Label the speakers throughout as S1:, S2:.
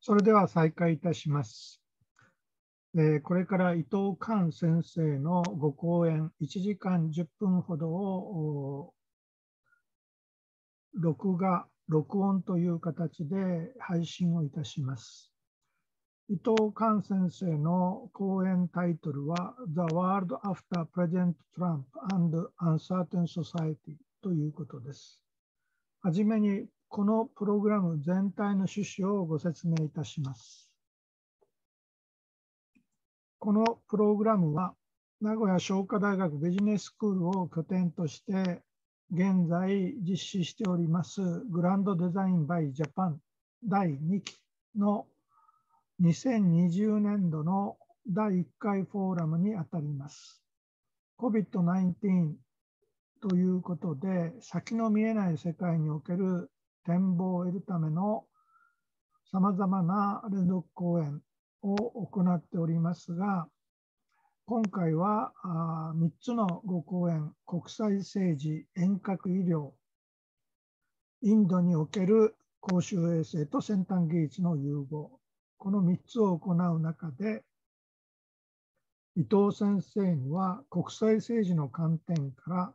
S1: それでは再開いたします。これから伊藤寛先生のご講演1時間10分ほどを録画、録音という形で配信をいたします。伊藤寛先生の講演タイトルは The World After President Trump and Uncertain Society ということです。はじめにこのプログラム全体の趣旨をご説明いたします。このプログラムは名古屋商科大学ビジネススクールを拠点として現在実施しておりますグランドデザインバイジャパン第2期の2020年度の第1回フォーラムにあたります。COVID-19 ということで先の見えない世界における展望を得るためのさまざまな連続講演を行っておりますが今回は3つのご講演国際政治遠隔医療インドにおける公衆衛生と先端技術の融合この3つを行う中で伊藤先生には国際政治の観点から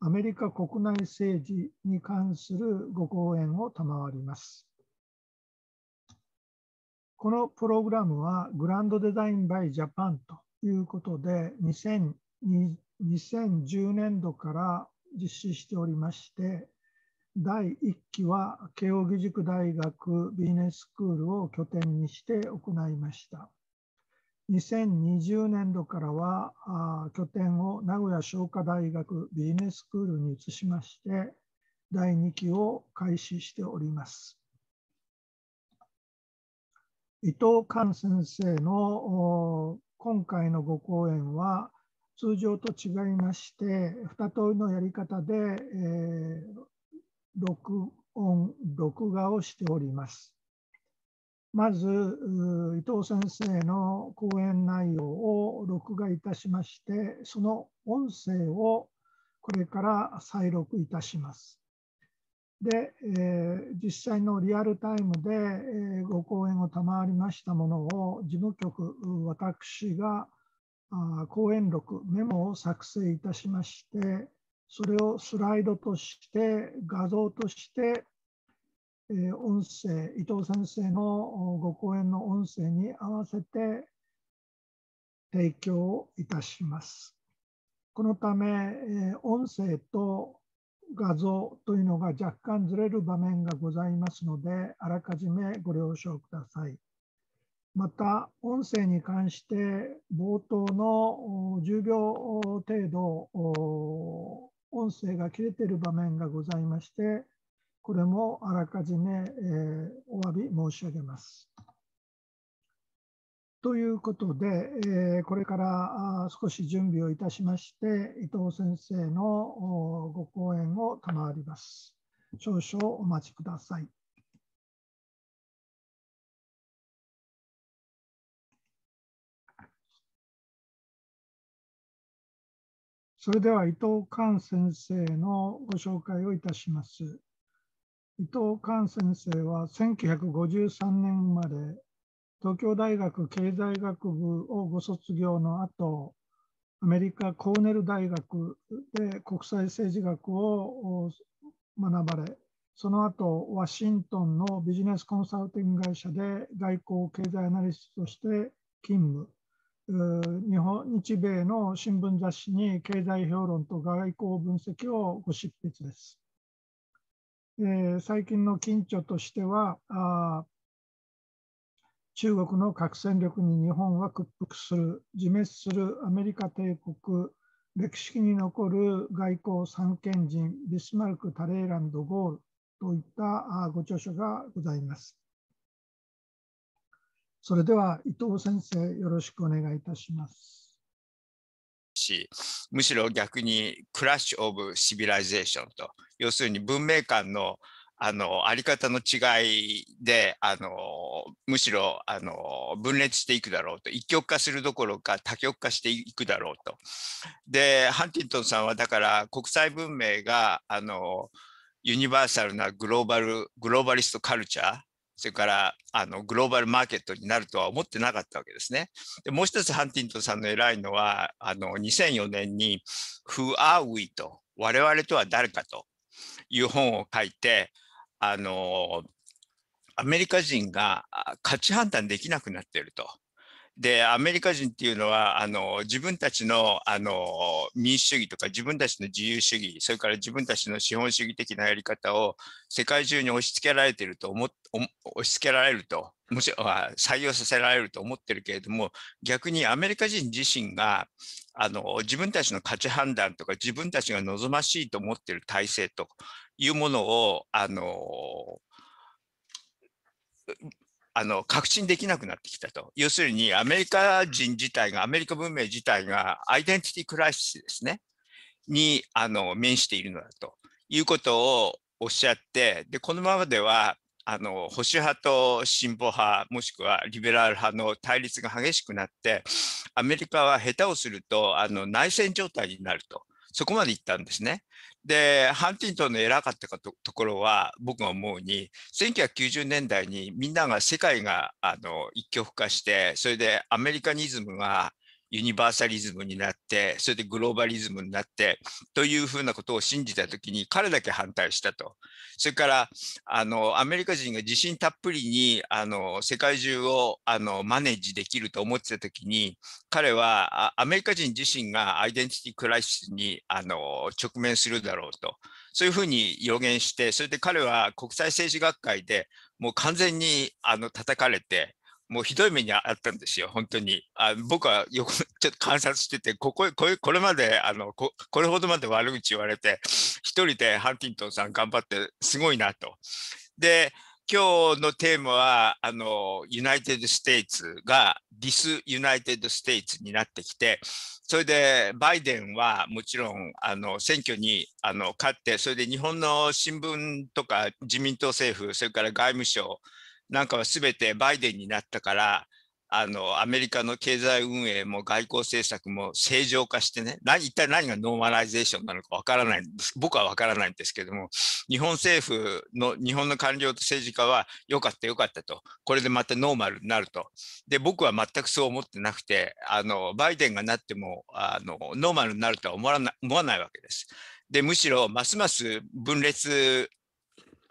S1: アメリカ国内政治に関するご講演を賜ります。このプログラムはグランドデザインバイジャパンということで2010年度から実施しておりまして第1期は慶應義塾大学ビジネススクールを拠点にして行いました。2020年度からは拠点を名古屋商科大学ビジネススクールに移しまして第2期を開始しております。伊藤寛先生の今回のご講演は通常と違いまして2通りのやり方で、えー、録音録画をしております。まず伊藤先生の講演内容を録画いたしましてその音声をこれから再録いたします。で、えー、実際のリアルタイムで、えご講演を賜りましたものを事務局私があ講演録メモを作成いたしましてそれをスライドとして画像としてえ音声伊藤先生のご講演の音声に合わせて提供いたします。このため、え音声と画像というのが若干ずれる場面がございますので、あらかじめご了承ください。また、音声に関して冒頭の10秒程度、音声が切れている場面がございまして、これもあらかじめ、えー、お詫び申し上げます。ということで、えー、これから少し準備をいたしまして、伊藤先生のご講演を賜ります。少々お待ちください。それでは伊藤寛先生のご紹介をいたします。伊藤寛先生は1953年生まれ、東京大学経済学部をご卒業の後、アメリカコーネル大学で国際政治学を学ばれ、その後、ワシントンのビジネスコンサルティング会社で外交経済アナリストとして勤務、日本日米の新聞雑誌に経済評論と外交分析をご執筆です。えー、最近の近所としてはあ中国の核戦力に日本は屈服する自滅するアメリカ帝国歴史に残る外交三権人ビスマルク・タレーランド・ゴールといったご著書がございます。それでは伊藤先生よろしくお願いいたします。
S2: し、むしろ逆にクラッシュ・オブ・シビライゼーションと、要するに文明間のあのあり方の違いであのむしろあの分裂していくだろうと一極化するどころか多極化していくだろうと。でハンティントンさんはだから国際文明があのユニバーサルなグローバルグローバリストカルチャーそれからあのグローバルマーケットになるとは思ってなかったわけですね。でもう一つハンティントンさんの偉いのはあの2004年に「Who are we?」と「我々とは誰か」という本を書いてあのアメリカ人が価値判断できなくなっていると。でアメリカ人っていうのはあの自分たちのあの民主主義とか自分たちの自由主義それから自分たちの資本主義的なやり方を世界中に押し付けられてると思押し付けられるともし採用させられると思ってるけれども逆にアメリカ人自身があの自分たちの価値判断とか自分たちが望ましいと思ってる体制というものをあのあの確信できなくなってきたと。要するにアメリカ人自体が、アメリカ文明自体がアイデンティティクライシスですね、にあの面しているのだということをおっしゃって、でこのままではあの保守派と進歩派もしくはリベラル派の対立が激しくなってアメリカは下手をするとあの内戦状態になるとそこまで行ったんですね。でハンティントンの偉かったところは僕が思うに1990年代にみんなが世界があの一極化してそれでアメリカニズムがユニバーサリズムになってそれでグローバリズムになってというふうなことを信じた時に彼だけ反対したとそれからあのアメリカ人が自信たっぷりにあの世界中をあのマネージできると思ってた時に彼はアメリカ人自身がアイデンティティクライシスにあの直面するだろうとそういうふうに予言してそれで彼は国際政治学会でもう完全にあの叩かれてもうひどい目にあったんですよ、本当に。あ僕は横 ちょっと観察してて、こここれこれまであのこ、これほどまで悪口言われて、一人でハンティントンさん頑張って、すごいなと。で、今日のテーマは、あの、ユナイテッド・ステイツがディス・ユナイテッド・ステイツになってきて、それでバイデンはもちろんあの選挙にあの勝って、それで日本の新聞とか自民党政府、それから外務省、なんかは全てバイデンになったからあのアメリカの経済運営も外交政策も正常化してね何一体何がノーマライゼーションなのかわからない僕はわからないんですけども日本政府の日本の官僚と政治家はよかったよかったとこれでまたノーマルになるとで僕は全くそう思ってなくてあのバイデンがなってもあのノーマルになるとは思わない思わないわけです。でむしろますます分裂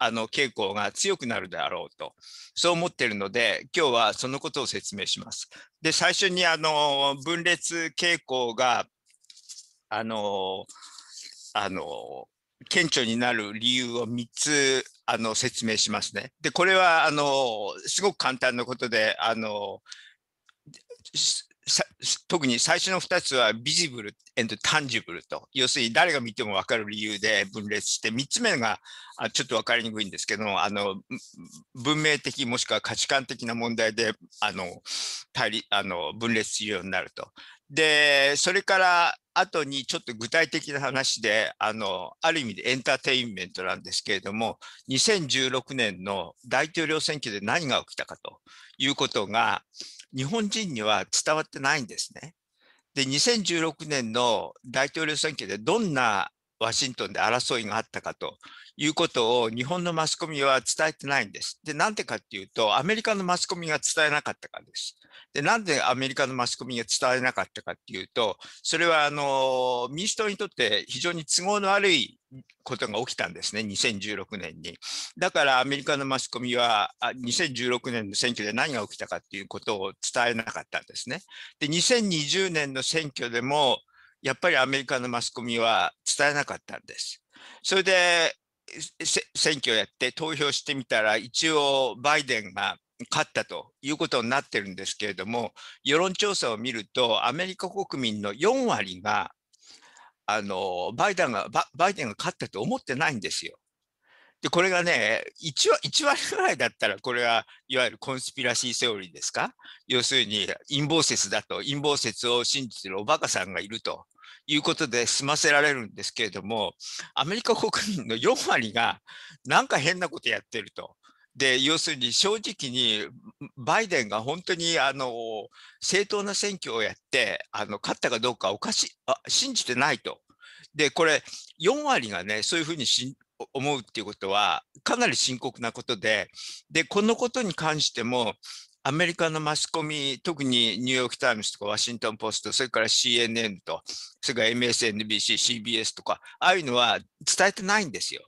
S2: あの傾向が強くなるであろうとそう思っているので今日はそのことを説明します。で最初にあの分裂傾向があのあの顕著になる理由を3つあの説明しますね。でこれはあのすごく簡単なことであの特に最初の2つはビジブルタンジブルと要するに誰が見ても分かる理由で分裂して3つ目がちょっと分かりにくいんですけどあの文明的もしくは価値観的な問題であの対立あの分裂するようになると。でそれから後にちょっと具体的な話であのある意味でエンターテインメントなんですけれども2016年の大統領選挙で何が起きたかということが日本人には伝わってないんですね。で、2016年の大統領選挙でどんなワシントンで争いがあったかということを日本のマスコミは伝えてないんです。で、なんでかっていうと、アメリカのマスコミが伝えなかったからです。で、なんでアメリカのマスコミが伝えなかったかっていうと、それはあの民主党にとって非常に都合の悪いことが起きたんですね、2016年に。だからアメリカのマスコミは、2016年の選挙で何が起きたかっていうことを伝えなかったんですね。で、2020年の選挙でも、やっぱりアメリカのマスコミは伝えなかったんです。それで選挙やって投票してみたら一応バイデンが勝ったということになってるんですけれども世論調査を見るとアメリカ国民の4割があのバイデンがバイデンが勝ったと思ってないんですよ。で、これがね、1割 ,1 割ぐらいだったら、これはいわゆるコンスピラシーセオリーですか要するに陰謀説だと、陰謀説を信じてるおバカさんがいるということで済ませられるんですけれども、アメリカ国民の4割がなんか変なことやってると。で要するに正直にバイデンが本当にあの正当な選挙をやってあの勝ったかどうかおかしあ信じてないと。でこれ4割がねそういうふうにし思うっていうことはかなり深刻なことででこのことに関してもアメリカのマスコミ特にニューヨーク・タイムズとかワシントン・ポストそれから CNN とそれから MSNBCCBS とかああいうのは伝えてないんですよ。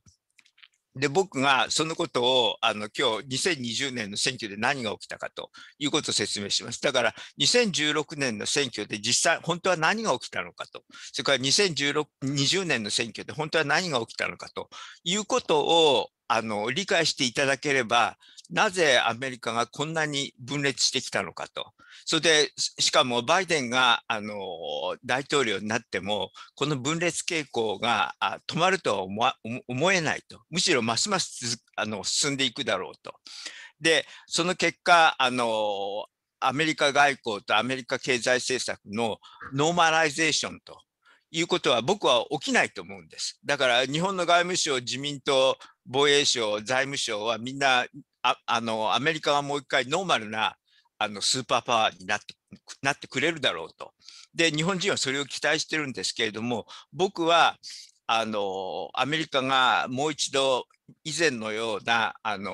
S2: で、僕がそのことを、あの、今日2020年の選挙で何が起きたかということを説明します。だから、2016年の選挙で実際、本当は何が起きたのかと、それから2020年の選挙で本当は何が起きたのかということを、あの、理解していただければ、なぜアメリカがこんなに分裂してきたのかとそれで、しかもバイデンがあの大統領になっても、この分裂傾向が止まるとは思思えないと、むしろますますあの進んでいくだろうと。で、その結果、あのアメリカ外交とアメリカ経済政策のノーマライゼーションということは僕は起きないと思うんです。だから日本の外務省、自民党、防衛省、財務省はみんなああのアメリカはもう一回ノーマルなあのスーパーパワーになってなってくれるだろうと。で、日本人はそれを期待してるんですけれども、僕はあのアメリカがもう一度以前のようなあの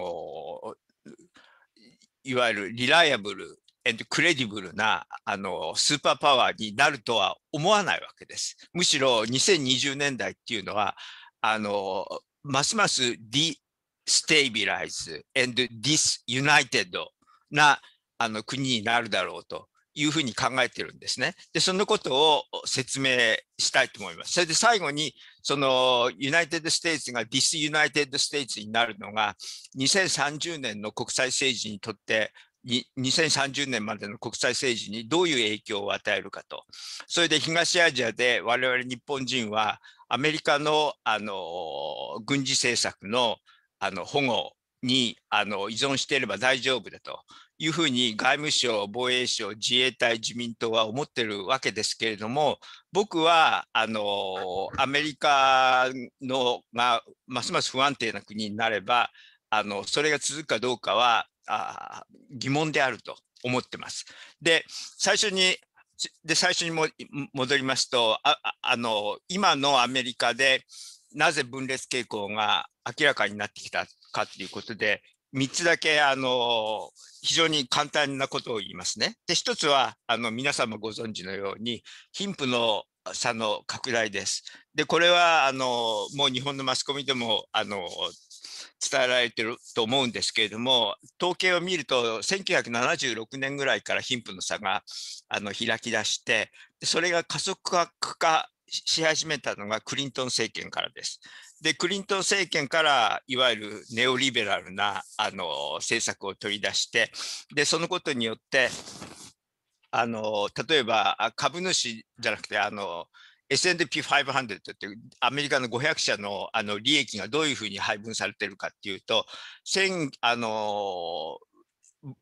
S2: いわゆるリライアブルクレディブルなあのスーパーパワーになるとは思わないわけです。むしろ2020年代っていうのはあのますますディステイビライズディスユナイテッドなあの国になるだろうというふうに考えてるんですね。で、そのことを説明したいと思います。それで最後に、そのユナイテッド・ステイツがディス・ユナイテッド・ステイツになるのが、2030年の国際政治にとって、2030年までの国際政治にどういう影響を与えるかと。それで東アジアで我々日本人はアメリカのあの軍事政策のあの保護にあの依存していれば大丈夫だと。いうふうに外務省、防衛省、自衛隊、自民党は思ってるわけですけれども、僕はあのアメリカのがますます不安定な国になれば、あのそれが続くかどうかはあ疑問であると思ってます。で、最初にで最初にも戻りますとああの今のアメリカでなぜ分裂傾向が明らかになってきたかということで3つだけあの非常に簡単なことを言いますね。で1つはあの皆様ご存知のように貧富の差の拡大です。でこれはあのもう日本のマスコミでもあの伝えられてると思うんですけれども統計を見ると1976年ぐらいから貧富の差があの開き出してそれが加速化し始めたのがクリントン政権からです。でクリントン政権からいわゆるネオリベラルなあの政策を取り出してでそのことによってあの例えば株主じゃなくてあの S&P500 ってアメリカの500社のあの利益がどういうふうに配分されてるかっていうとあの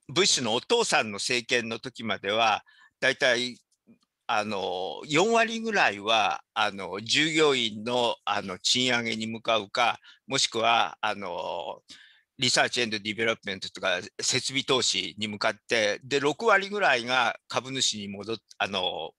S2: ブッシュのお父さんの政権の時まではだいたいあの4割ぐらいはあの従業員のあの賃上げに向かうかもしくはあのリサーチエンドディベロップメントとか設備投資に向かってで6割ぐらいが株主に戻っあの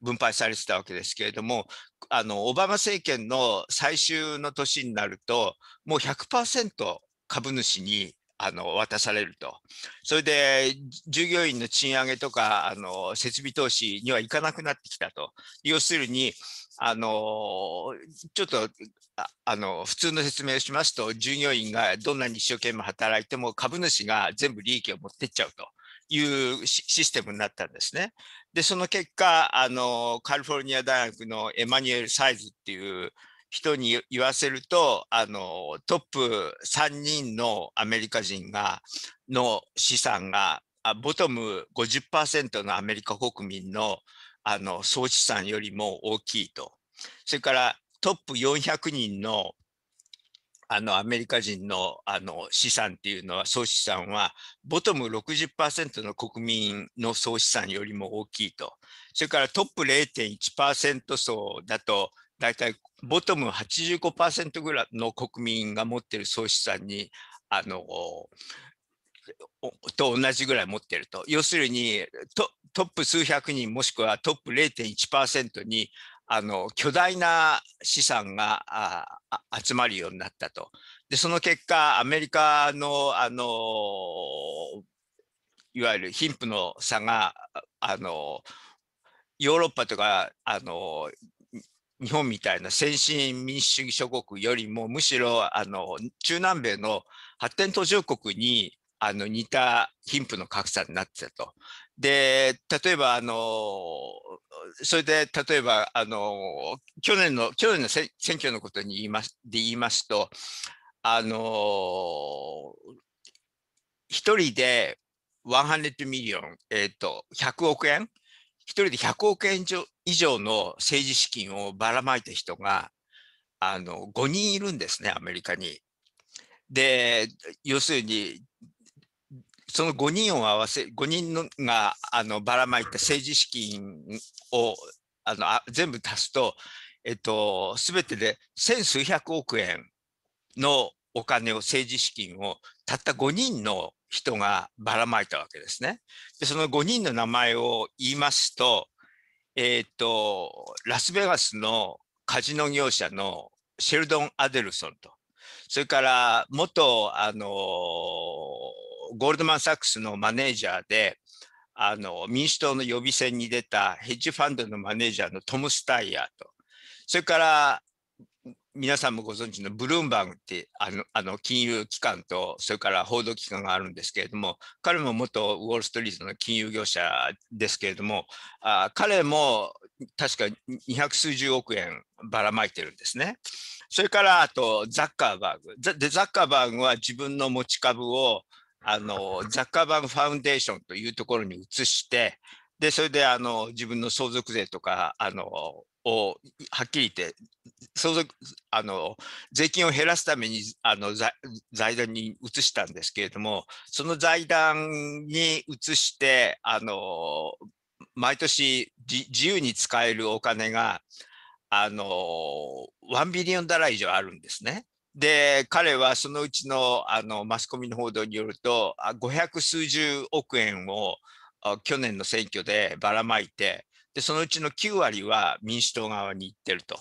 S2: 分配されてたわけですけれどもあのオバマ政権の最終の年になるともう100%株主にあの渡されると。それで従業員の賃上げとかあの設備投資にはいかなくなってきたと。要するにあのちょっとあの普通の説明をしますと従業員がどんなに一生懸命働いても株主が全部利益を持ってっちゃうと。いうシステムになったんですね。で、その結果、あの、カリフォルニア大学のエマニュエル・サイズっていう、人に言わせるとあのトップ3人のアメリカ人がの資産がボトム50%のアメリカ国民のあの総資産よりも大きいとそれからトップ400人のあのアメリカ人のあの資産っていうのは総資産はボトム60%の国民の総資産よりも大きいとそれからトップ0.1%層だと大体ボトム85%ぐらいの国民が持ってる総資産にあのと同じぐらい持ってると要するにトップ数百人もしくはトップ0.1%にあの巨大な資産が集まるようになったとでその結果アメリカのあのいわゆる貧富の差があのヨーロッパとかあの日本みたいな先進民主主義諸国よりもむしろあの中南米の発展途上国にあの似た貧富の格差になってたと。で例えばあのそれで例えばあの去年の去年の選挙のことに言いますで言いますとあの1人で100ミリオン、えーと、と100億円一人で100億円以上の政治資金をばらまいた人が、あの、5人いるんですね、アメリカに。で、要するに、その5人を合わせ、5人のがあのばらまいた政治資金をあのあ全部足すと、えっと、すべてで千数百億円のお金を、政治資金を、たった5人の人がばらまいたわけですね。でその5人の名前を言いますと,、えーと、ラスベガスのカジノ業者のシェルドン・アデルソンとそれから元あのゴールドマン・サックスのマネージャーであの民主党の予備選に出たヘッジファンドのマネージャーのトム・スタイヤーとそれから皆さんもご存知のブルームバーグってあのあの金融機関とそれから報道機関があるんですけれども彼も元ウォール・ストリートの金融業者ですけれどもあ彼も確か200数十億円ばらまいてるんですね。それからあとザッカーバーグでザッカーバーグは自分の持ち株をあのザッカーバーグファウンデーションというところに移してでそれであの自分の相続税とかあのをはっきり言って相続あの税金を減らすためにあの財団に移したんですけれどもその財団に移してあの毎年自由に使えるお金があの1ビリオンダラ以上あるんですね。で彼はそのうちのあのマスコミの報道によると500数十億円を去年の選挙でばらまいてで、そのうちの9割は民主党側に行ってると。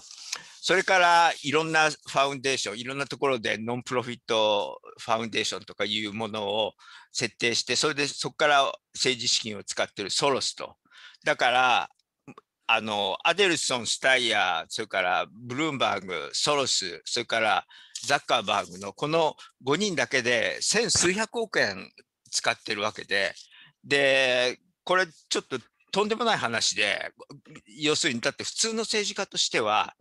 S2: それからいろんなファウンデーション、いろんなところでノンプロフィットファウンデーションとかいうものを設定して、それでそこから政治資金を使ってるソロスと。だから、あのアデルソン、スタイヤー、それからブルームバーグ、ソロス、それからザッカーバーグのこの5人だけで千数百億円使ってるわけで、で、これちょっととんでもない話で、要するにだって普通の政治家としては、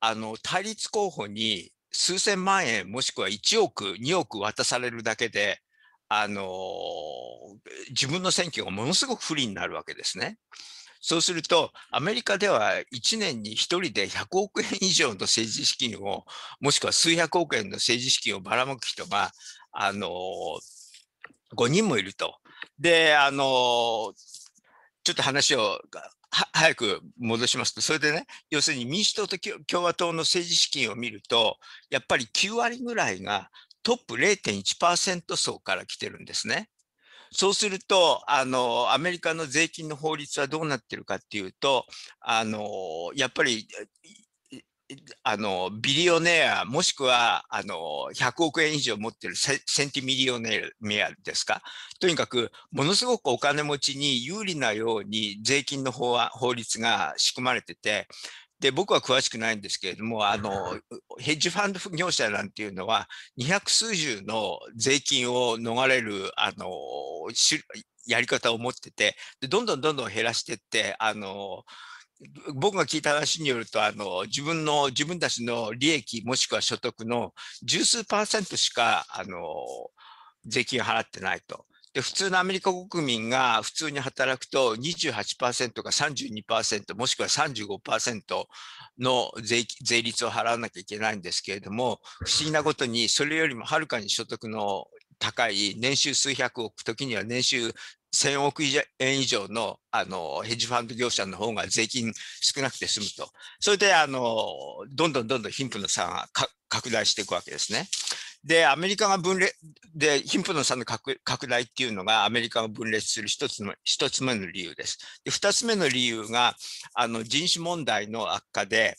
S2: あの対立候補に数千万円もしくは1億、2億渡されるだけで、あの自分の選挙がものすごく不利になるわけですね。そうすると、アメリカでは1年に1人で100億円以上の政治資金を、もしくは数百億円の政治資金をばらまく人が、あの5人もいると。で、あのちょっと話を早く戻しますと、それでね、要するに民主党と共和党の政治資金を見ると、やっぱり9割ぐらいがトップ0.1%層から来てるんですね。そうすると、あの、アメリカの税金の法律はどうなってるかっていうと、あの、やっぱりあの、ビリオネア、もしくは、あの、100億円以上持ってるセンティミリオネアですかとにかく、ものすごくお金持ちに有利なように税金の法は法律が仕組まれてて、で、僕は詳しくないんですけれども、あの、ヘッジファンド業者なんていうのは、200数十の税金を逃れる、あの、やり方を持ってて、どんどんどんどん減らしてって、あの、僕が聞いた話によるとあの自分の自分たちの利益もしくは所得の十数パーセントしかあの税金を払ってないと。で普通のアメリカ国民が普通に働くと28%か32%もしくは35%の税税率を払わなきゃいけないんですけれども不思議なことにそれよりもはるかに所得の高い年収数百億時には年収1000億円以上のあのヘッジファンド業者の方が税金少なくて済むと、それであのどんどんどんどん貧富の差が拡大していくわけですね。で、アメリカが分裂、で、貧富の差の拡大っていうのがアメリカが分裂する一つの、一つ目の理由です。で、二つ目の理由が、あの、人種問題の悪化で、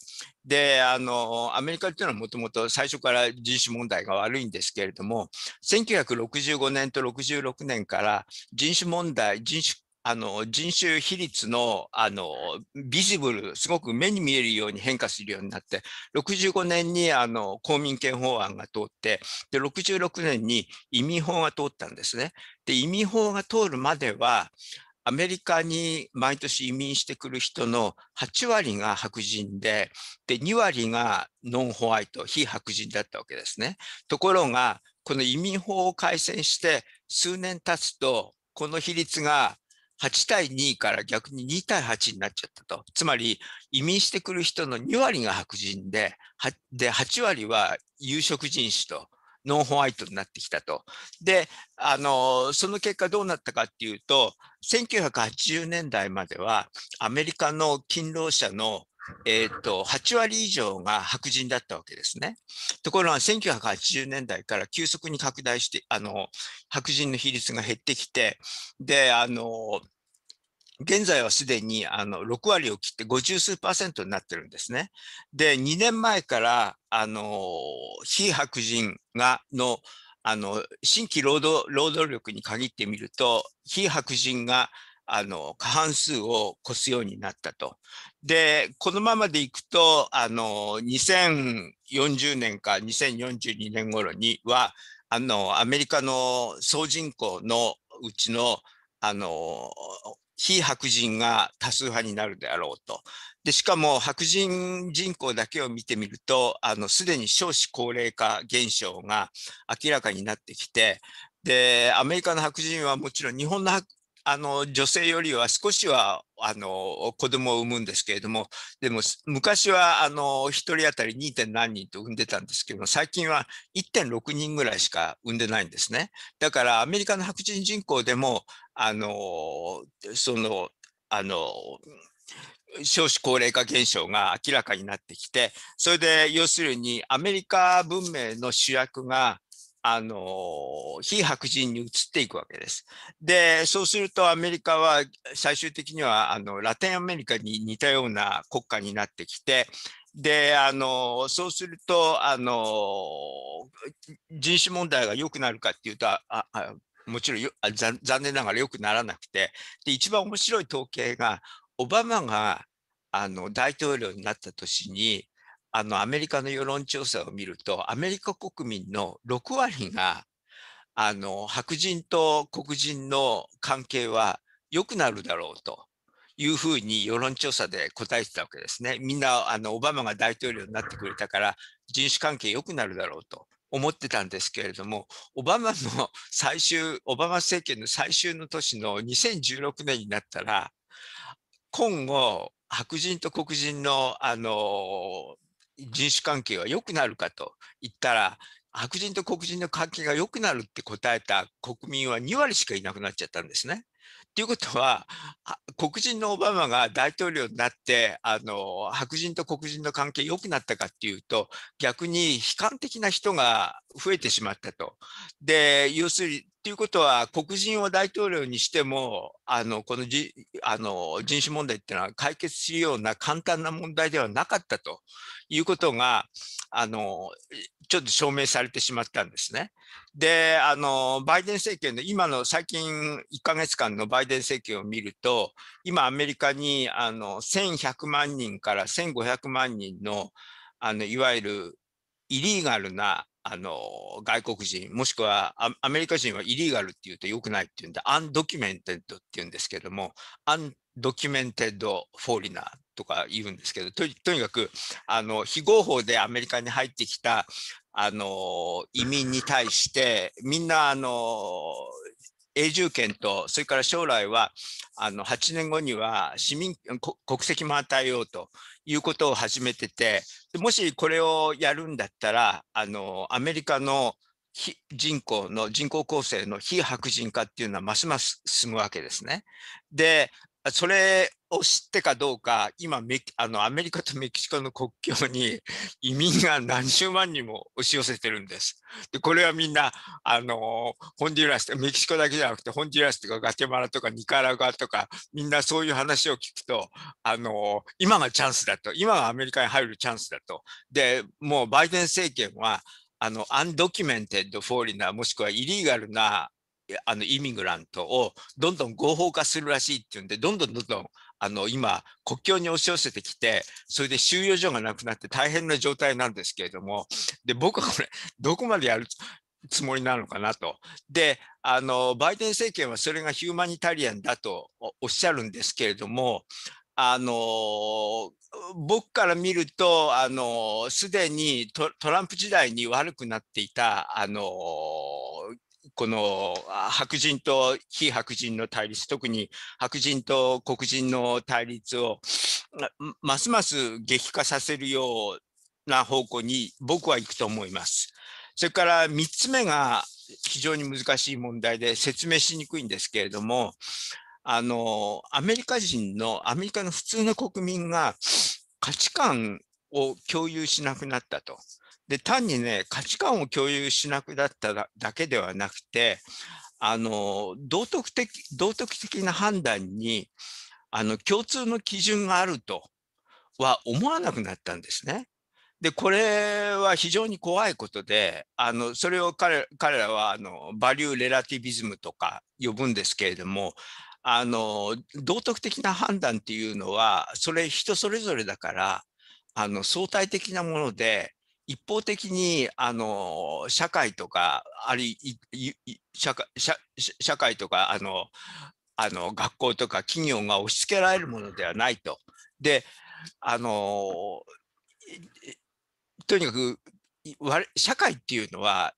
S2: であのアメリカっていうのはもともと最初から人種問題が悪いんですけれども1965年と66年から人種問題人種あの人種比率のあのビジブルすごく目に見えるように変化するようになって65年にあの公民権法案が通ってで66年に移民法が通ったんですね。で移民法が通るまではアメリカに毎年移民してくる人の8割が白人でで2割がノンホワイト非白人だったわけですね。ところがこの移民法を改正して数年経つとこの比率が8対2から逆に2対8になっちゃったと。つまり移民してくる人の2割が白人で、で8割は有色人種と。ノンホワイトになってきたと。で、あの、その結果どうなったかっていうと、1980年代まではアメリカの勤労者のえーと、8割以上が白人だったわけですね。ところが1980年代から急速に拡大してあの白人の比率が減ってきてであの現在はすでにあの6割を切って50数パーセントになってるんですね。で、2年前から、あの、非白人が、の、あの、新規労働労働力に限ってみると、非白人が、あの、過半数を超すようになったと。で、このままでいくと、あの、2040年か2042年頃には、あの、アメリカの総人口のうちの、あの、非白人が多数派になるであろうと。でしかも白人人口だけを見てみるとあのすでに少子高齢化現象が明らかになってきてでアメリカの白人はもちろん日本のあの女性よりは少しはあの子供を産むんですけれどもでも昔はあの1人当たり 2. 点何人と産んでたんですけども最近は1.6人ぐらいしか産んでないんですねだからアメリカの白人人口でもあのそのあの少子高齢化現象が明らかになってきてそれで要するにアメリカ文明の主役があの、非白人に移っていくわけです。で、そうするとアメリカは最終的にはあのラテンアメリカに似たような国家になってきて、で、あの、そうすると、あの、人種問題が良くなるかっていうと、ああもちろん残念ながら良くならなくて、で、一番面白い統計が、オバマがあの大統領になった年に、あのアメリカの世論調査を見るとアメリカ国民の6割があの白人と黒人の関係は良くなるだろうというふうに世論調査で答えてたわけですね。みんなあのオバマが大統領になってくれたから人種関係良くなるだろうと思ってたんですけれども、オバマの最終、オバマ政権の最終の年の2016年になったら、今後、白人と黒人のあの人種関係は良くなるかと言ったら白人と黒人の関係が良くなるって答えた国民は2割しかいなくなっちゃったんですね。ということは黒人のオバマが大統領になってあの白人と黒人の関係良くなったかっていうと逆に悲観的な人が増えてしまったと。で要するにということは黒人を大統領にしてもあのこのじあの人種問題っていうのは解決するような簡単な問題ではなかったということが、あの、ちょっと証明されてしまったんですね。で、あの、バイデン政権の今の最近1ヶ月間のバイデン政権を見ると、今アメリカにあの1100万人から1500万人の、あの、いわゆるイリーガルなあの外国人もしくはアメリカ人はイリーガルっていうとよくないっていうんでアンドキュメンテッドっていうんですけどもアンドキュメンテッドフォーリナーとか言うんですけどとにかくあの非合法でアメリカに入ってきたあの移民に対してみんなあの永住権とそれから将来はあの8年後には市民国籍も与えようということを始めててもしこれをやるんだったらあのアメリカの人口の人口構成の非白人化っていうのはますます進むわけですね。でそれを知ってかどうか、今メあの、アメリカとメキシコの国境に移民が何十万人も押し寄せてるんです。でこれはみんなあのホンデュラス、メキシコだけじゃなくて、ホンデュラスとかガテマラとかニカラガとか、みんなそういう話を聞くと、あの今がチャンスだと、今がアメリカに入るチャンスだと。でもうバイデン政権はあのアンドキュメンテッド・フォーリナーもしくはイリーガルなあのイミグラントをどんどん合法化するらしいっていうんでどんどんどんどんあの今国境に押し寄せてきてそれで収容所がなくなって大変な状態なんですけれどもで僕はこれどこまでやるつもりなのかなと。であのバイデン政権はそれがヒューマニタリアンだとおっしゃるんですけれどもあの僕から見るとあのすでにトランプ時代に悪くなっていたあのこの白人と非白人の対立特に白人と黒人の対立をますます激化させるような方向に僕は行くと思います。それから3つ目が非常に難しい問題で説明しにくいんですけれどもあのアメリカ人のアメリカの普通の国民が価値観を共有しなくなったと。で単にね価値観を共有しなくなっただけではなくてあの道徳的道徳的な判断にあの共通の基準があるとは思わなくなったんですね。でこれは非常に怖いことであのそれを彼彼らはあのバリュー・レラティビズムとか呼ぶんですけれどもあの道徳的な判断っていうのはそれ人それぞれだからあの相対的なもので一方的にあの社会とかあり社会とかあのあの学校とか企業が押し付けられるものではないと。であのとにかく社会っていうのは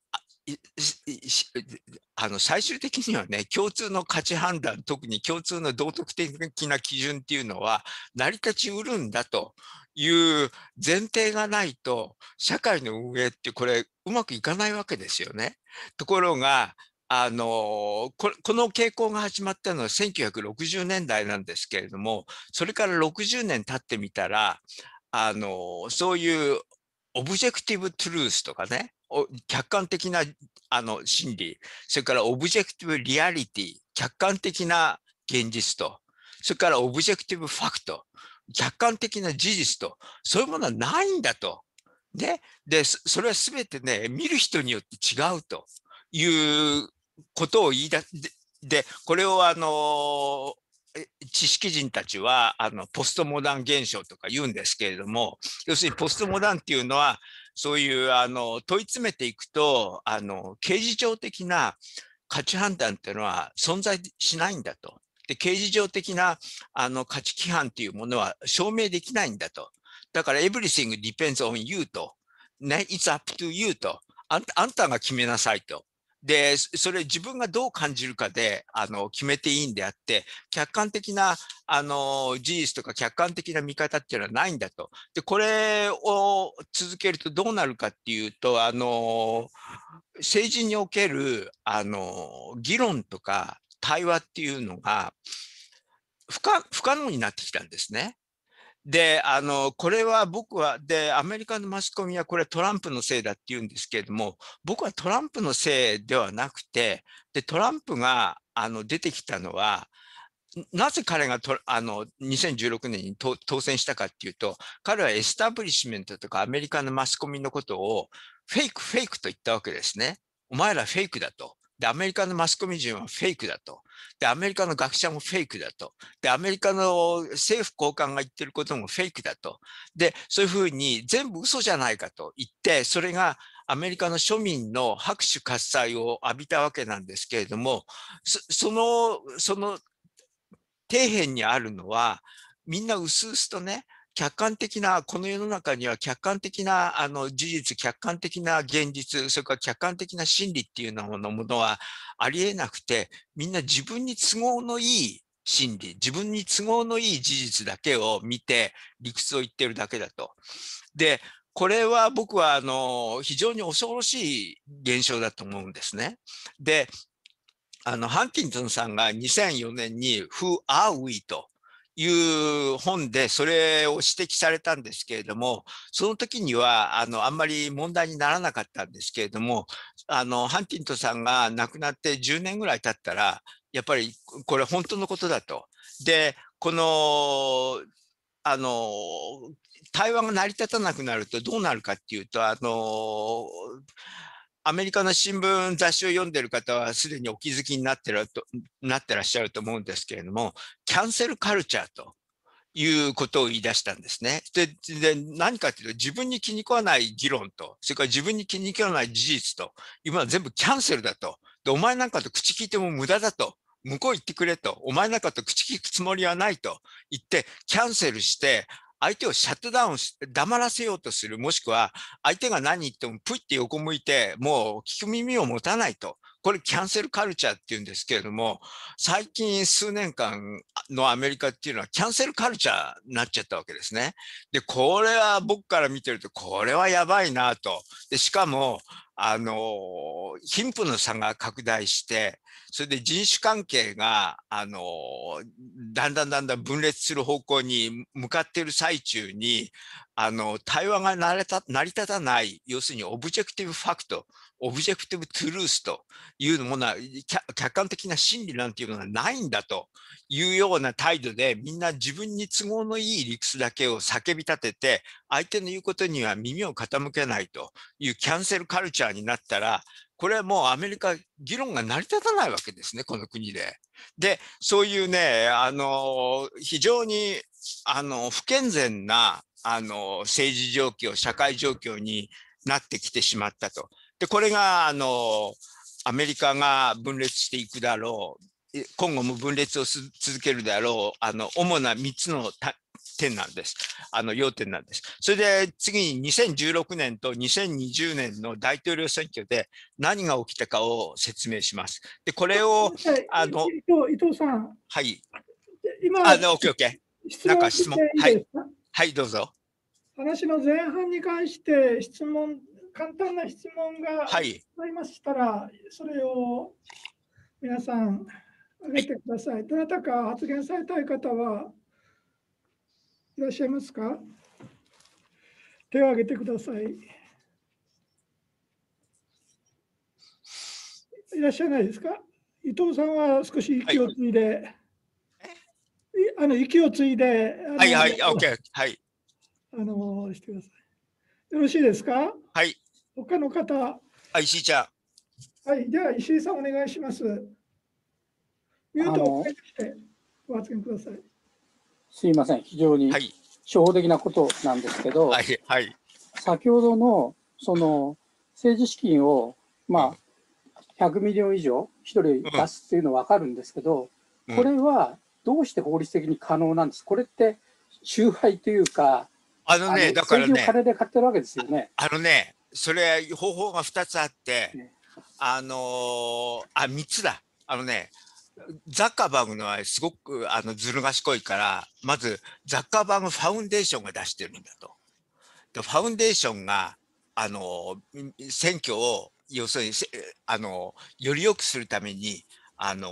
S2: あの最終的にはね共通の価値判断特に共通の道徳的な基準っていうのは成り立ちうるんだという前提がないと社会の運営ってこれうまくいかないわけですよね。ところがあのこの傾向が始まったのは1960年代なんですけれどもそれから60年経ってみたらあのそういうオブジェクティブ・トゥルースとかね客観的なあの真理それからオブジェクティブ・リアリティ客観的な現実とそれからオブジェクティブ・ファクト客観的な事実と、そういうものはないんだと。ね。で、それは全てね、見る人によって違うということを言い出で、これをあの、知識人たちはあのポストモダン現象とか言うんですけれども、要するにポストモダンっていうのは、そういうあの問い詰めていくと、あの刑事上的な価値判断っていうのは存在しないんだと。で刑事上的なあの価値規範というものは証明できないんだと。だから everything depends on you と。ね、it's up to you と。あんあんたが決めなさいと。で、それ自分がどう感じるかで、あの、決めていいんであって、客観的な、あの、事実とか客観的な見方っていうのはないんだと。で、これを続けるとどうなるかっていうと、あの、政治における、あの、議論とか、対話っていうのが不可不可能になってきたんですね。で、あの、これは僕は、で、アメリカのマスコミはこれトランプのせいだって言うんですけれども、僕はトランプのせいではなくて、で、トランプがあの出てきたのは、なぜ彼がとあの2016年に当選したかっていうと、彼はエスタブリッシュメントとかアメリカのマスコミのことをフェイク、フェイクと言ったわけですね。お前らフェイクだと。で、アメリカのマスコミ人はフェイクだと。で、アメリカの学者もフェイクだと。で、アメリカの政府高官が言ってることもフェイクだと。で、そういうふうに全部嘘じゃないかと言って、それがアメリカの庶民の拍手喝采を浴びたわけなんですけれども、その、その底辺にあるのは、みんなうすうすとね、客観的な、この世の中には客観的なあの事実、客観的な現実、それから客観的な真理っていうようなものはありえなくて、みんな自分に都合のいい真理、自分に都合のいい事実だけを見て理屈を言ってるだけだと。で、これは僕はあの非常に恐ろしい現象だと思うんですね。で、あのハンキントンさんが2004年に「Who are we?」という本でそれを指摘されたんですけれどもその時にはあのあんまり問題にならなかったんですけれどもあのハンティントさんが亡くなって10年ぐらい経ったらやっぱりこれ本当のことだと。でこのあの対話が成り立たなくなるとどうなるかっていうとあのアメリカの新聞、雑誌を読んでいる方はすでにお気づきになってらとなってらっしゃると思うんですけれども、キャンセルカルチャーということを言い出したんですね。で、で何かというと、自分に気に食わない議論と、それから自分に気に食わない事実と、今は全部キャンセルだと。で、お前なんかと口聞いても無駄だと。向こう行ってくれと。お前なんかと口聞くつもりはないと言って、キャンセルして、相手をシャットダウンし、黙らせようとする、もしくは相手が何言ってもプイって横向いて、もう聞く耳を持たないと。これキャンセルカルチャーっていうんですけれども、最近数年間のアメリカっていうのはキャンセルカルチャーになっちゃったわけですね。で、これは僕から見てると、これはやばいなと。で、しかも、あの、貧富の差が拡大して、それで人種関係が、あの、だんだんだんだん分裂する方向に向かっている最中に、あの、対話が成り立たない、要するにオブジェクティブファクト、オブジェクティブ・トゥルースというものは客観的な真理なんていうのはないんだというような態度でみんな自分に都合のいい理屈だけを叫び立てて相手の言うことには耳を傾けないというキャンセルカルチャーになったらこれはもうアメリカ議論が成り立たないわけですねこの国で。でそういうねあの非常にあの不健全なあの政治状況社会状況になってきてしまったと。でこれがあのアメリカが分裂していくだろう今後も分裂を続けるであろうあの主な3つの点なんですあの要点なんです。それで次に2016年と2020年の大統領選挙で何が起きたかを説明します。でこれをあの伊藤さんはい今あのオッケーオッケーなんか質問はいはいどうぞ
S1: 話の前半に関して質問簡単な質問がございましたら、はい、それを皆さん挙げてください。どなたか発言されたい方はいらっしゃいますか手を挙げてください。いらっしゃらないですか伊藤さんは少し息をついで、はい、あの息をついで、はいは
S2: い、OK、はい。
S1: あの、してください。よろしいですか他の方。はい、石井ちゃん。はい、では石井さんお願いします。ミュートを解除してご発言ください。すいません、非常に初歩的なことなんですけど、はい、はい、先ほどのその政治資金を、まあ、100ミリオン以上1人出すっていうのは分かるんですけど、うん、これはどうして法律的に可能なんです、これって集配というか、あのね、あのだから、金で買ってるわけですよね。
S2: あのね、それ方法が2つあって、あのー、あ3つだあのねザッカーバーグのはすごくあのずる賢いからまずザッカーバーグファウンデーションが出してるんだと。でファウンデーションがあのー、選挙を要するにあのー、より良くするためにあの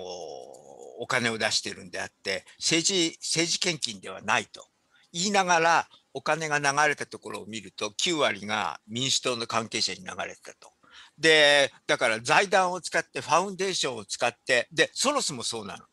S2: お金を出してるんであって政治政治献金ではないと言いながらお金が流れたところを見ると9割が民主党の関係者に流れてたと。でだから財団を使ってファウンデーションを使ってでソロスもそうなの。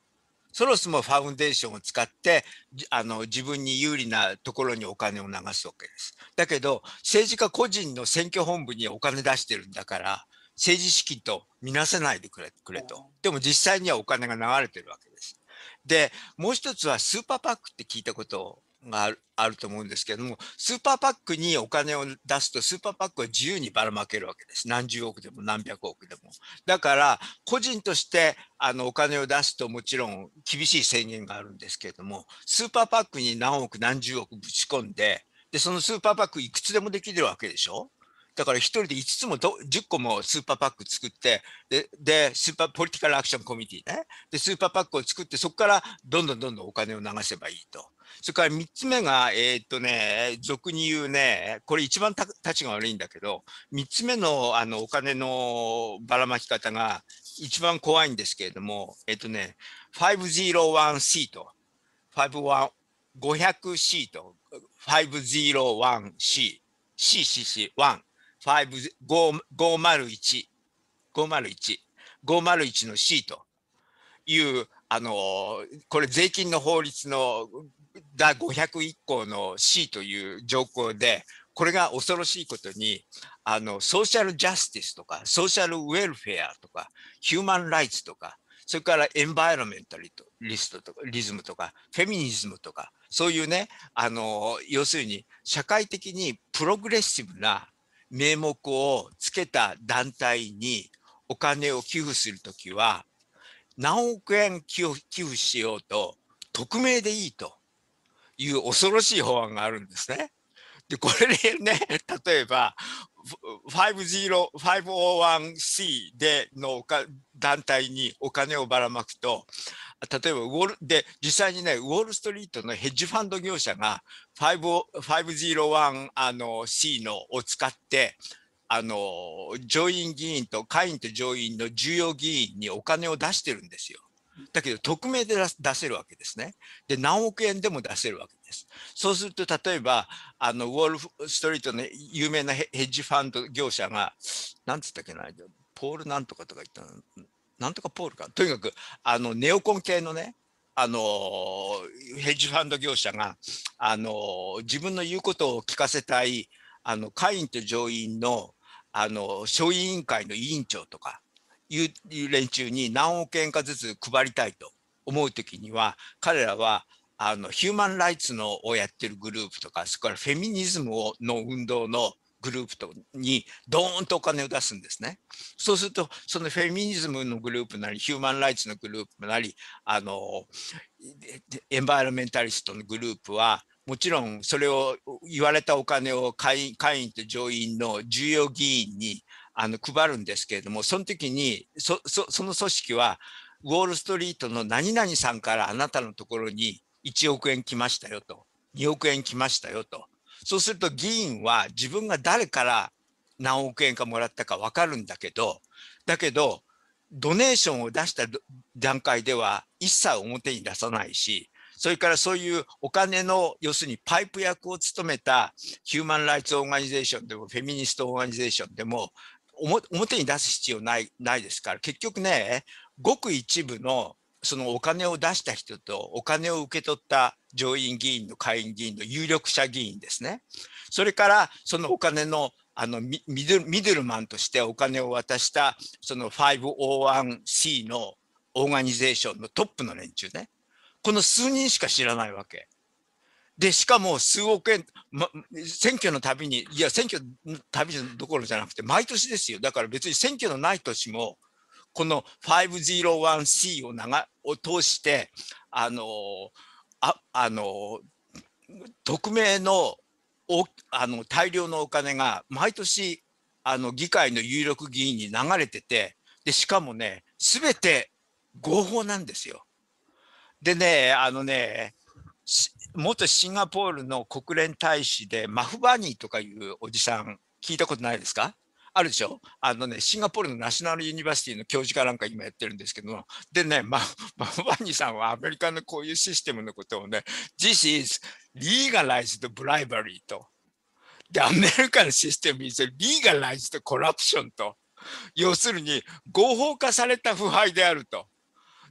S2: ソロスもファウンデーションを使ってあの自分に有利なところにお金を流すわけです。だけど政治家個人の選挙本部にお金出してるんだから政治資金と見なせないでくれくれと。でも実際にはお金が流れてるわけです。でもう一つはスーパーパックって聞いたことがあると思うんですけれども、スーパーパックにお金を出すと、スーパーパックは自由にばらまけるわけです。何十億でも何百億でも。だから、個人としてあのお金を出すともちろん厳しい制限があるんですけれども、スーパーパックに何億何十億ぶち込んで、で、そのスーパーパックいくつでもできるわけでしょだから1人で5つも10個もスーパーパック作ってででスーパーポリティカルアクションコミュニティねでスーパーパックを作ってそこからどんどんどんどんお金を流せばいいとそれから3つ目が、えー、っとね、俗に言うね、これ一番たちが悪いんだけど、3つ目のあのお金のばらまき方が一番怖いんですけれども、えー、っとね、501C と、500C と、501C、CCC、1、501、501、501の C という、あのこれ税金の法律のが501項の C という条項で、これが恐ろしいことに、あの、ソーシャルジャスティスとか、ソーシャルウェルフェアとか、ヒューマンライツとか、それからエンバイロメンタリストとか、リズムとか、フェミニズムとか、そういうね、あの、要するに社会的にプログレッシブな名目をつけた団体にお金を寄付するときは、何億円寄付しようと、匿名でいいと。いう恐ろしい法案があるんですね。で、これでね、例えば、501C での団体にお金をばらまくと、例えばウォル、で、実際にね、ウォールストリートのヘッジファンド業者が 501C のを使って、あの、上院議員と下院と上院の重要議員にお金を出してるんですよ。だけど匿名で出せるわけですね。で何億円でも出せるわけです。そうすると例えばあのウォール・ストリートの有名なヘッジファンド業者がなんつったっけなポールなんとかとか言ったのなんとかポールかとにかくあのネオコン系のねあのヘッジファンド業者があの自分の言うことを聞かせたいあの会員と上院のあの小委員会の委員長とかいう連中に何億円かずつ配りたいと思う時には彼らはあのヒューマン・ライツのをやってるグループとかそれからフェミニズムをの運動のグループとにドーンとお金を出すんですね。そうするとそのフェミニズムのグループなりヒューマン・ライツのグループなりあのエンバイロメンタリストのグループはもちろんそれを言われたお金を会員会員と上院の重要議員にあの配るんですけれども、その時にその組織は、ウォール・ストリートの何々さんからあなたのところに1億円来ましたよと、2億円来ましたよと。そうすると議員は自分が誰から何億円かもらったか分かるんだけど、だけど、ドネーションを出した段階では一切表に出さないし、それからそういうお金の要するにパイプ役を務めたヒューマン・ライツ・オーガニゼーションでもフェミニスト・オーガニゼーションでも表に出す必要ないないですから結局ねごく一部のそのお金を出した人とお金を受け取った上院議員の下院議員の有力者議員ですねそれからそのお金のあのミドルマンとしてお金を渡したその 501C のオーガニゼーションのトップの連中ねこの数人しか知らないわけ。で、しかも数億円、ま、選挙のたびに、いや、選挙のたびどころじゃなくて、毎年ですよ。だから別に選挙のない年も、この 501C をを通して、あの、ああの、匿名のおあの大量のお金が毎年あの議会の有力議員に流れててでしかもねすべて合法なんですよ。でねあのね元シンガポールの国連大使でマフバニーとかいうおじさん聞いたことないですかあるでしょあのね、シンガポールのナショナルユニバーシティの教授かなんか今やってるんですけども、でね、ママフバニーさんはアメリカのこういうシステムのことをね、This is legalized bribery と。で、アメリカのシステムにするリーガライズとコラプションと。要するに合法化された腐敗であると。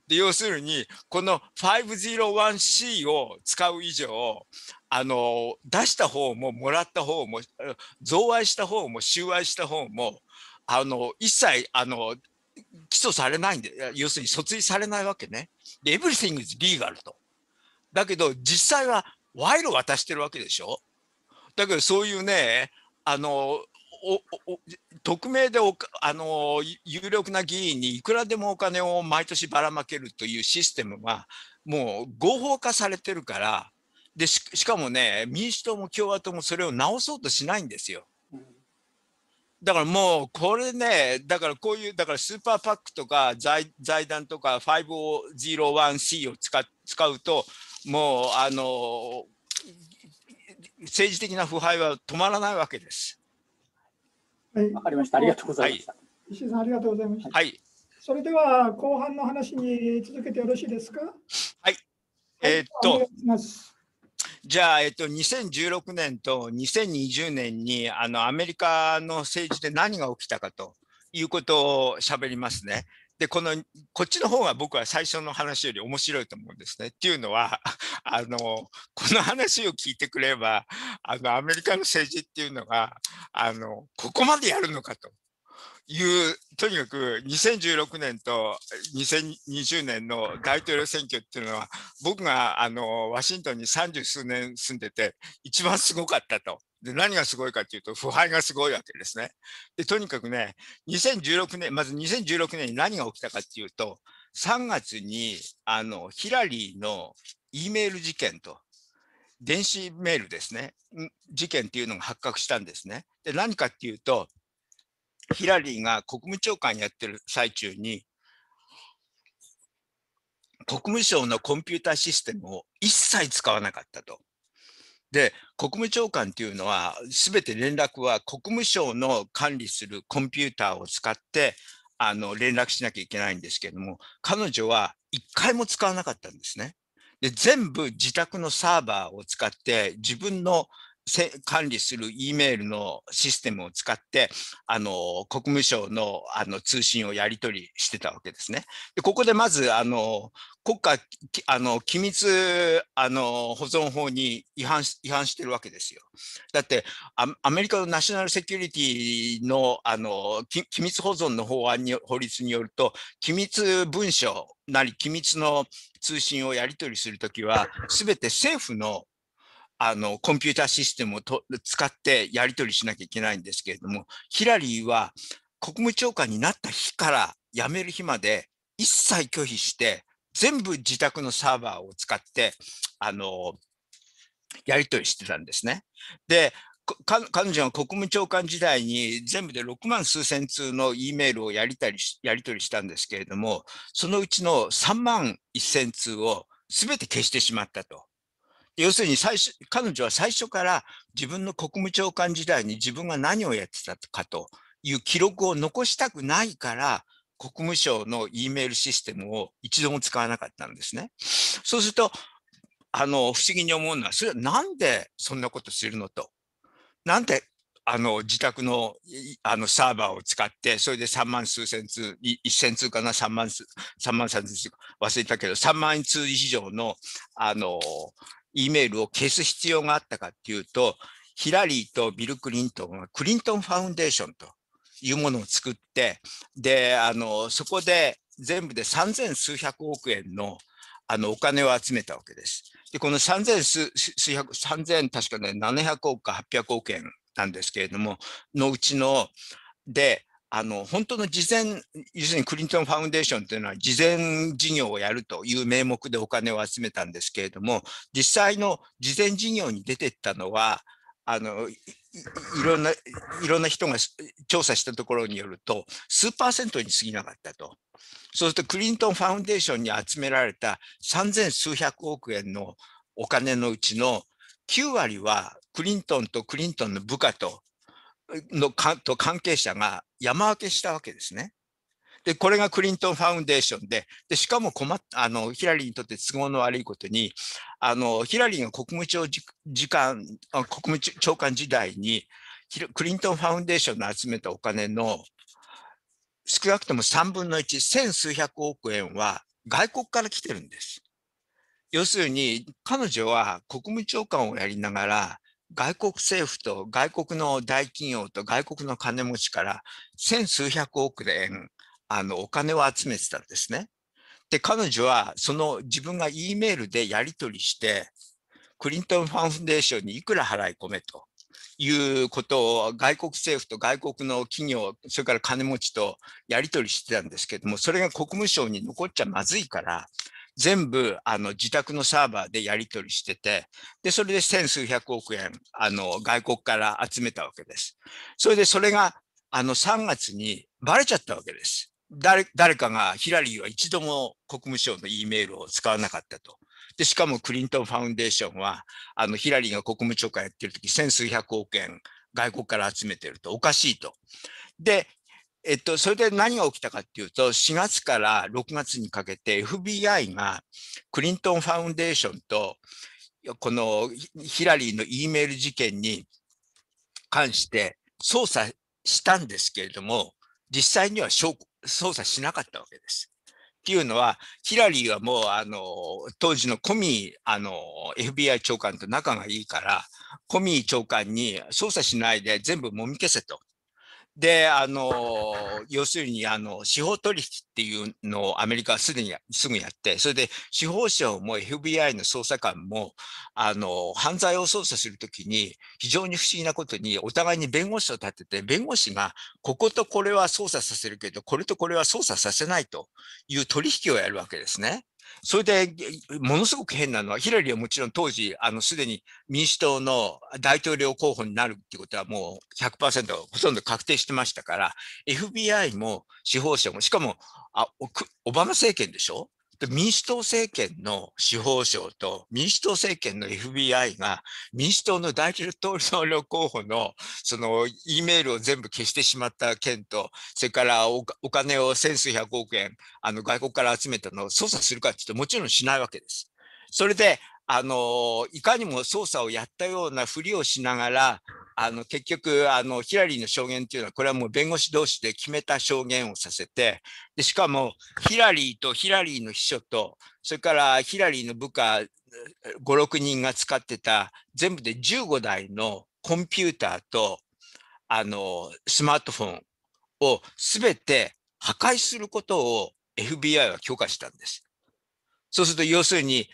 S2: で要するにこの 501C を使う以上あの出した方ももらった方も贈賄した方も収賄した方もあの一切あの起訴されないんで要するに訴追されないわけね。で Everything is legal と。だけど実際は賄賂渡してるわけでしょ。だけどそういうねあの匿名であの有力な議員にいくらでもお金を毎年ばらまけるというシステムはもう合法化されてるからでしかもね民主党も共和党もそれを直そうとしないんですよ。だからもうこれねだからこういうだからスーパーパックとか財財団とか 501C を使使うともうあの政治的な腐敗は止まらないわけです。
S1: はい、わかりました。ありがとうございました。はい、石井さん、ありがとうございました。はい。それでは、後半の話に続けてよろしいですか。はい。
S2: えー、っと。じゃあ、えっと、2016年と2020年にあのアメリカの政治で何が起きたかということをしゃべりますね。で、この、こっちの方が僕は最初の話より面白いと思うんですね。っていうのは、あの、この話を聞いてくれば、あの、アメリカの政治っていうのが、あの、ここまでやるのかと。いう、とにかく2016年と2020年の大統領選挙っていうのは、僕があのワシントンに三十数年住んでて、一番すごかったと。で何がすごいかというと、腐敗がすごいわけですね。でとにかくね、2016年、まず2016年に何が起きたかっていうと、3月にあのヒラリーの E メール事件と、電子メールですね、事件っていうのが発覚したんですね。で何かっていうと、ヒラリーが国務長官やってる最中に、国務省のコンピューターシステムを一切使わなかったと。で、国務長官というのは、すべて連絡は国務省の管理するコンピューターを使って、あの連絡しなきゃいけないんですけども、彼女は1回も使わなかったんですね。で全部自宅のサーバーを使って自分の管理する E メールのシステムを使って、あの、国務省のあの通信をやり取りしてたわけですね。でここでまず、あの、国家、あの、機密、あの、保存法に違反違反してるわけですよ。だってア、アメリカのナショナルセキュリティの、あの、機密保存の法案に、法律によると、機密文書なり機密の通信をやり取りするときは、すべて政府のあの、コンピューターシステムをと使ってやり取りしなきゃいけないんですけれども、ヒラリーは国務長官になった日から辞める日まで一切拒否して、全部自宅のサーバーを使って、あの、やり取りしてたんですね。で、彼女は国務長官時代に全部で6万数千通の E メールをやりたりやり取りしたんですけれども、そのうちの3万1000通をすべて消してしまったと。要するに最初、彼女は最初から自分の国務長官時代に自分が何をやってたかという記録を残したくないから、国務省の E メールシステムを一度も使わなかったんですね。そうすると、あの、不思議に思うのは、それはなんでそんなことするのと。なんで、あの、自宅の、あの、サーバーを使って、それで3万数千通、1000通かな、3万数、3万3000通か、忘れたけど、3万通以上の、あの、E メールを消す必要があったかっていうと、ヒラリーとビル・クリントンはクリントンファウンデーションというものを作って、で、あの、そこで全部で三千数百億円のあのお金を集めたわけです。で、この三千数百、三千確かね、700億か800億円なんですけれども、のうちの、で、あの、本当の事前、要するにクリントンファウンデーションというのは事前事業をやるという名目でお金を集めたんですけれども、実際の事前事業に出てったのは、あの、いろんな、いろんな人が調査したところによると、数パーセントに過ぎなかったと。そうすると、クリントンファウンデーションに集められた3000数百億円のお金のうちの9割は、クリントンとクリントンの部下とのかと関係者が山分けしたわけですね。で、これがクリントンファウンデーションで、でしかも困っあのヒラリーにとって都合の悪いことに、あのヒラリーが国務長時間国務長官時代に、クリントンファウンデーションの集めたお金の少なくとも3分の1、千数百億円は外国から来てるんです。要するに、彼女は国務長官をやりながら、外国政府と外国の大企業と外国の金持ちから千数百億円あのお金を集めてたんですね。で彼女はその自分が E メールでやり取りしてクリントンファンフデーションにいくら払い込めということを外国政府と外国の企業それから金持ちとやり取りしてたんですけどもそれが国務省に残っちゃまずいから全部あの自宅のサーバーでやり取りしてて、で、それで千数百億円、あの、外国から集めたわけです。それでそれが、あの、3月にバレちゃったわけです。誰誰かがヒラリーは一度も国務省の E メールを使わなかったと。で、しかもクリントンファウンデーションは、あの、ヒラリーが国務長官やってる時、千数百億円外国から集めてるとおかしいと。で、えっと、それで何が起きたかっていうと、4月から6月にかけて FBI がクリントンファウンデーションと、このヒラリーの E メール事件に関して捜査したんですけれども、実際には捜査しなかったわけです。っていうのは、ヒラリーはもうあの当時のコミーあの FBI 長官と仲がいいから、コミー長官に捜査しないで全部もみ消せとで、あの、要するに、あの、司法取引っていうのをアメリカはすでにすぐやって、それで司法省も FBI の捜査官も、あの、犯罪を捜査するときに、非常に不思議なことに、お互いに弁護士を立てて、弁護士が、こことこれは捜査させるけど、これとこれは捜査させないという取引をやるわけですね。それで、ものすごく変なのは、ヒラリーはもちろん当時、あの、すでに民主党の大統領候補になるっていうことはもう100%ほとんど確定してましたから、FBI も司法省も、しかも、あ、オバマ政権でしょ民主党政権の司法省と民主党政権の FBI が民主党の大統領候補のその E メールを全部消してしまった件と、それからお金を千数百億円あの外国から集めたのを捜査するかって言ってもちろんしないわけです。それであのいかにも捜査をやったようなふりをしながらあの結局あのヒラリーの証言というのはこれはもう弁護士同士で決めた証言をさせてでしかもヒラリーとヒラリーの秘書とそれからヒラリーの部下56人が使ってた全部で15台のコンピューターとあのスマートフォンをすべて破壊することを FBI は許可したんです。そうすると要するに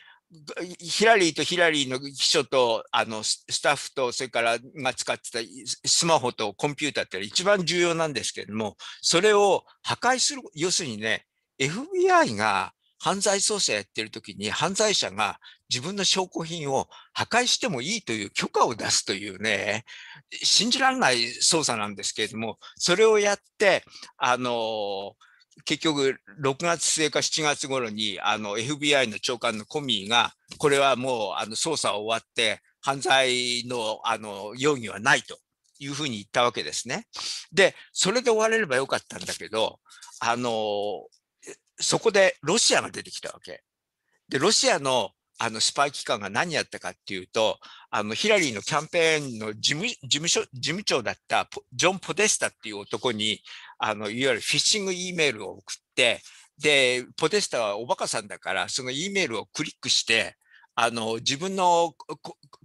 S2: ヒラリーとヒラリーの秘書とあのスタッフとそれからが使ってたスマホとコンピューターって一番重要なんですけれどもそれを破壊する要するにね FBI が犯罪捜査やってる時に犯罪者が自分の証拠品を破壊してもいいという許可を出すというね信じられない捜査なんですけれどもそれをやってあのー結局6月末か7月頃にあの FBI の長官のコミーがこれはもうあの捜査は終わって犯罪のあの容疑はないというふうに言ったわけですね。でそれで終われればよかったんだけどあのそこでロシアが出てきたわけ。でロシアのあのスパイ機関が何やったかっていうとあのヒラリーのキャンペーンの事務事務所事務長だったジョン・ポデスタっていう男にあのいわゆるフィッシング E メールを送ってでポデスタはおバカさんだからその E メールをクリックしてあの自分の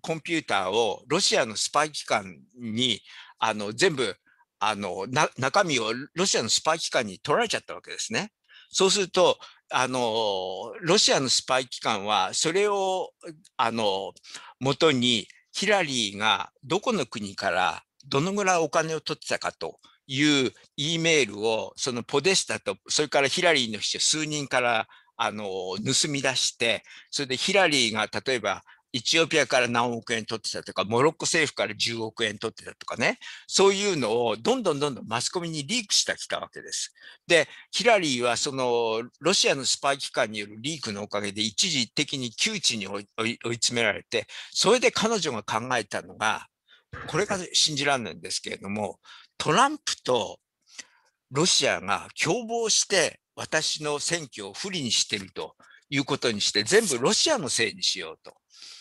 S2: コンピューターをロシアのスパイ機関にあの全部あの中身をロシアのスパイ機関に取られちゃったわけですね。そうするとあのロシアのスパイ機関はそれをあの元にヒラリーがどこの国からどのぐらいお金を取ってたかという E メールをそのポデスタとそれからヒラリーの秘書数人からあの盗み出してそれでヒラリーが例えばエチオピアから何億円取ってたとか、モロッコ政府から10億円取ってたとかね、そういうのをどんどんどんどんマスコミにリークしてきたわけです。で、ヒラリーはそのロシアのスパイ機関によるリークのおかげで一時的に窮地に追い詰められて、それで彼女が考えたのが、これが信じられないんですけれども、トランプとロシアが共謀して私の選挙を不利にしてるということにして、全部ロシアのせいにしようと。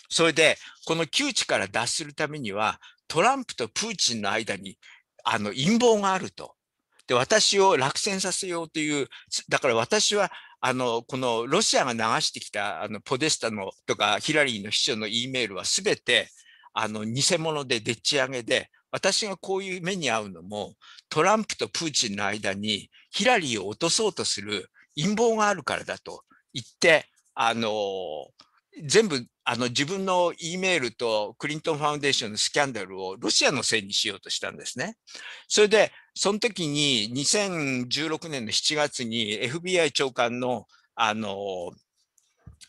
S2: それで、この窮地から脱するためには、トランプとプーチンの間にあの陰謀があると。で、私を落選させようという、だから私は、あの、このロシアが流してきた、あの、ポデスタのとか、ヒラリーの秘書の E メールはすべて、あの、偽物ででっち上げで、私がこういう目に遭うのも、トランプとプーチンの間にヒラリーを落とそうとする陰謀があるからだと言って、あの、全部あの自分の E メールとクリントンファウンデーションのスキャンダルをロシアのせいにしようとしたんですね。それで、その時に2016年の7月に FBI 長官のあの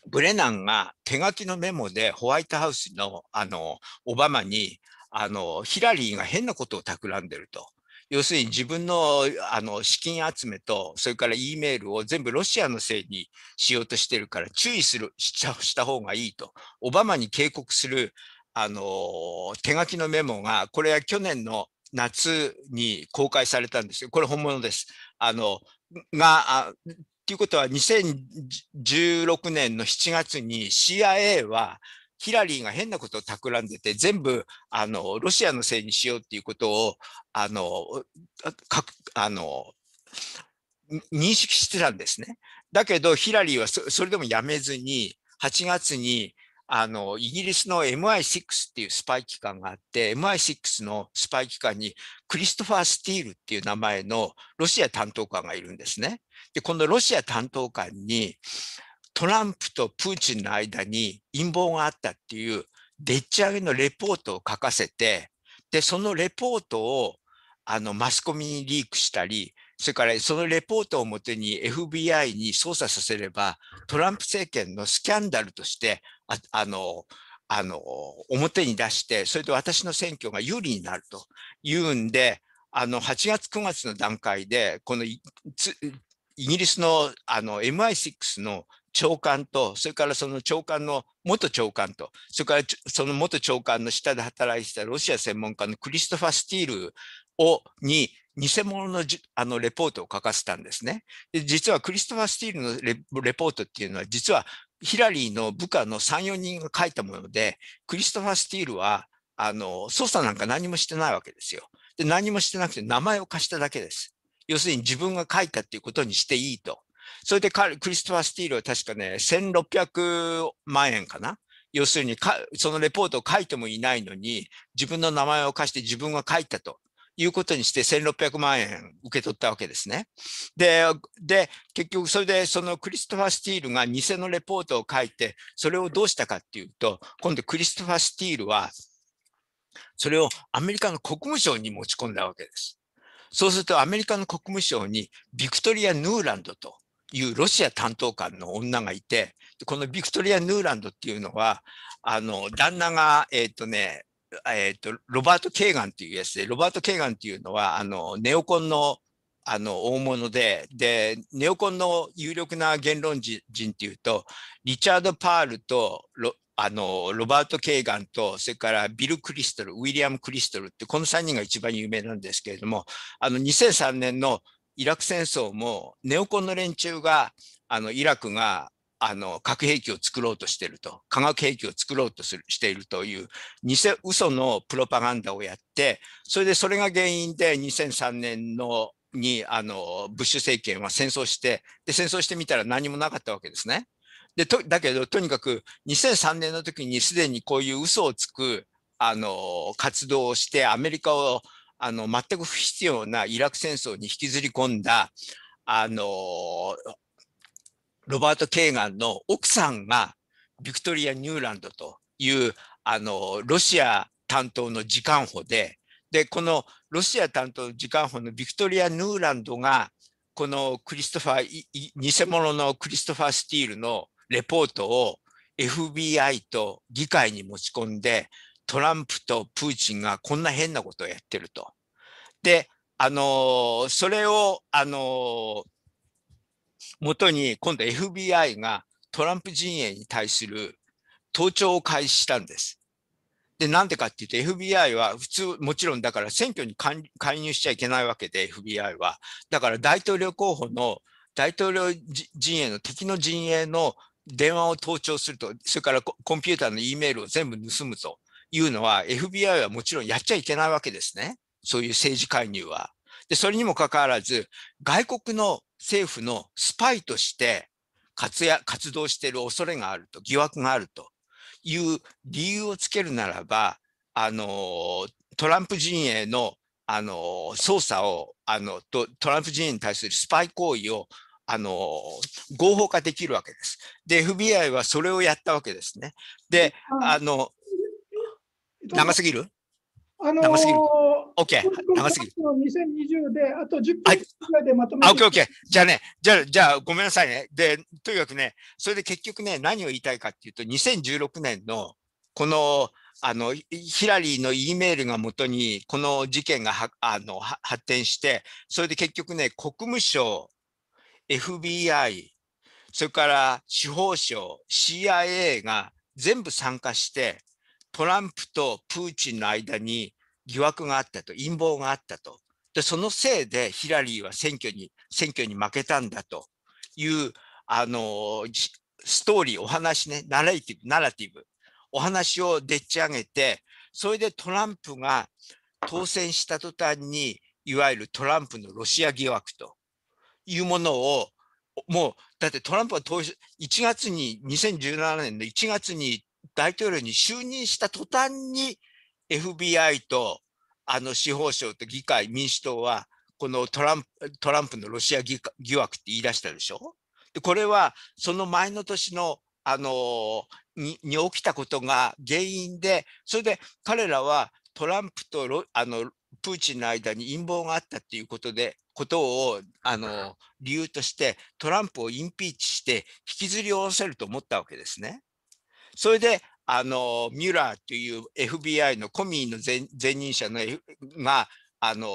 S2: ブレナンが手書きのメモでホワイトハウスのあのオバマにあのヒラリーが変なことを企んでると。要するに自分のあの資金集めと、それから E メールを全部ロシアのせいにしようとしてるから注意するしちゃした方がいいと、オバマに警告するあの手書きのメモが、これは去年の夏に公開されたんですよ。これ本物です。あのがということは2016年の7月に CIA はヒラリーが変なことを企んでて、全部あのロシアのせいにしようっていうことをあのかあの認識してたんですね。だけど、ヒラリーはそれでもやめずに、8月にあのイギリスの MI6 っていうスパイ機関があって、MI6 のスパイ機関にクリストファー・スティールっていう名前のロシア担当官がいるんですね。で、このロシア担当官に、トランプとプーチンの間に陰謀があったっていうでっち上げのレポートを書かせてでそのレポートをあのマスコミにリークしたりそれからそのレポートをもとに FBI に捜査させればトランプ政権のスキャンダルとしてああのあの表に出してそれで私の選挙が有利になるというんであの8月9月の段階でこのイギリスのあの MI6 の長官と、それからその長官の元長官と、それからその元長官の下で働いてたロシア専門家のクリストファー・スティールをに偽物のあのレポートを書かせたんですね。で実はクリストファー・スティールのレレポートっていうのは、実はヒラリーの部下の3、4人が書いたもので、クリストファー・スティールはあの捜査なんか何もしてないわけですよ。で何もしてなくて名前を貸しただけです。要するに自分が書いたっていうことにしていいと。それでクリストファー・スティールは確かね、1600万円かな。要するにか、そのレポートを書いてもいないのに、自分の名前を貸して自分が書いたということにして1600万円受け取ったわけですね。で、で、結局それでそのクリストファー・スティールが偽のレポートを書いて、それをどうしたかっていうと、今度クリストファー・スティールは、それをアメリカの国務省に持ち込んだわけです。そうするとアメリカの国務省にビクトリア・ヌーランドというロシア担当官の女がいて、このビクトリア・ヌーランドっていうのは、あの、旦那が、えっ、ー、とね、えっ、ー、と、ロバート・ケーガンっていうやつで、ロバート・ケーガンっていうのは、あの、ネオコンの、あの、大物で、で、ネオコンの有力な言論人っていうと、リチャード・パールとロ、あの、ロバート・ケーガンと、それからビル・クリストル、ウィリアム・クリストルって、この3人が一番有名なんですけれども、あの、2003年のイラク戦争もネオコンの連中があのイラクがあの核兵器を作ろうとしていると化学兵器を作ろうとするしているという偽嘘のプロパガンダをやってそれでそれが原因で2003年のにあのブッシュ政権は戦争してで戦争してみたら何もなかったわけですね。でとだけどとにかく2003年の時にすでにこういう嘘をつくあの活動をしてアメリカをあの全く不必要なイラク戦争に引きずり込んだあのロバート・ケーガンの奥さんがビクトリア・ニューランドというあのロシア担当の次官補ででこのロシア担当次官補のビクトリア・ニューランドがこのクリストファー偽物のクリストファー・スティールのレポートを FBI と議会に持ち込んでトランプとプーチンがこんな変なことをやってると。で、あのそれを、あの元に今度 FBI がトランプ陣営に対する盗聴を開始したんです。で、なんでかっていうと FBI は普通、もちろんだから選挙に介入しちゃいけないわけで FBI は。だから大統領候補の大統領陣営の敵の陣営の電話を盗聴すると、それからコンピューターの E メールを全部盗むと。いうのは FBI はもちろんやっちゃいけないわけですね。そういう政治介入は。で、それにもかかわらず、外国の政府のスパイとして活や活動している恐れがあると、疑惑があるという理由をつけるならば、あの、トランプ陣営のあの捜査をあのトランプ陣営に対するスパイ行為をあの合法化できるわけです。で、FBI はそれをやったわけですね。で、あの長すぎる
S1: あのー、長すぎる。OK。長すぎる。2020で、あと10分ぐらいでまとめて、は OK、OK。
S2: じゃあね、じゃあ、じゃあ、ごめんなさいね。で、とにかくね、それで結局ね、何を言いたいかっていうと、2016年の、この、あの、ヒラリーの E メールが元に、この事件がは、あの発展して、それで結局ね、国務省、FBI、それから司法省、CIA が全部参加して、トランプとプーチンの間に疑惑があったと、陰謀があったと。で、そのせいでヒラリーは選挙に、選挙に負けたんだという、あの、ストーリー、お話ね、ナレティブ、ナラティブ、お話をでっち上げて、それでトランプが当選した途端に、いわゆるトランプのロシア疑惑というものを、もう、だってトランプは1月に、2017年の1月に大統領に就任した途端に FBI とあの司法省と議会、民主党はこのトランプトランプのロシア疑惑って言い出したでしょ。でこれはその前の年のあのにに起きたことが原因で、それで彼らはトランプとロあのプーチンの間に陰謀があったっていうことで、ことをあの理由としてトランプをインピーチして引きずり下ろせると思ったわけですね。それで、あの、ミュラーという FBI のコミーの前任者の、F、が、あの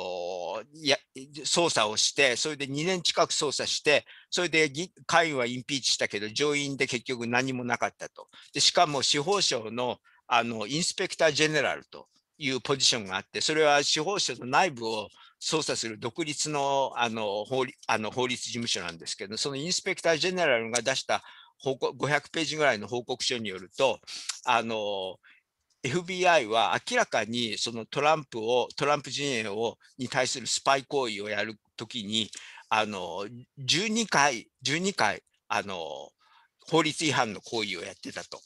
S2: や捜査をして、それで2年近く捜査して、それで下院はインピーチしたけど、上院で結局何もなかったと。でしかも司法省のあのインスペクター・ジェネラルというポジションがあって、それは司法省の内部を捜査する独立のあの法律事務所なんですけど、そのインスペクター・ジェネラルが出した500ページぐらいの報告書によると、あの FBI は明らかにそのトランプをトランプ陣営をに対するスパイ行為をやるときにあの12回12回あの法律違反の行為をやってたと。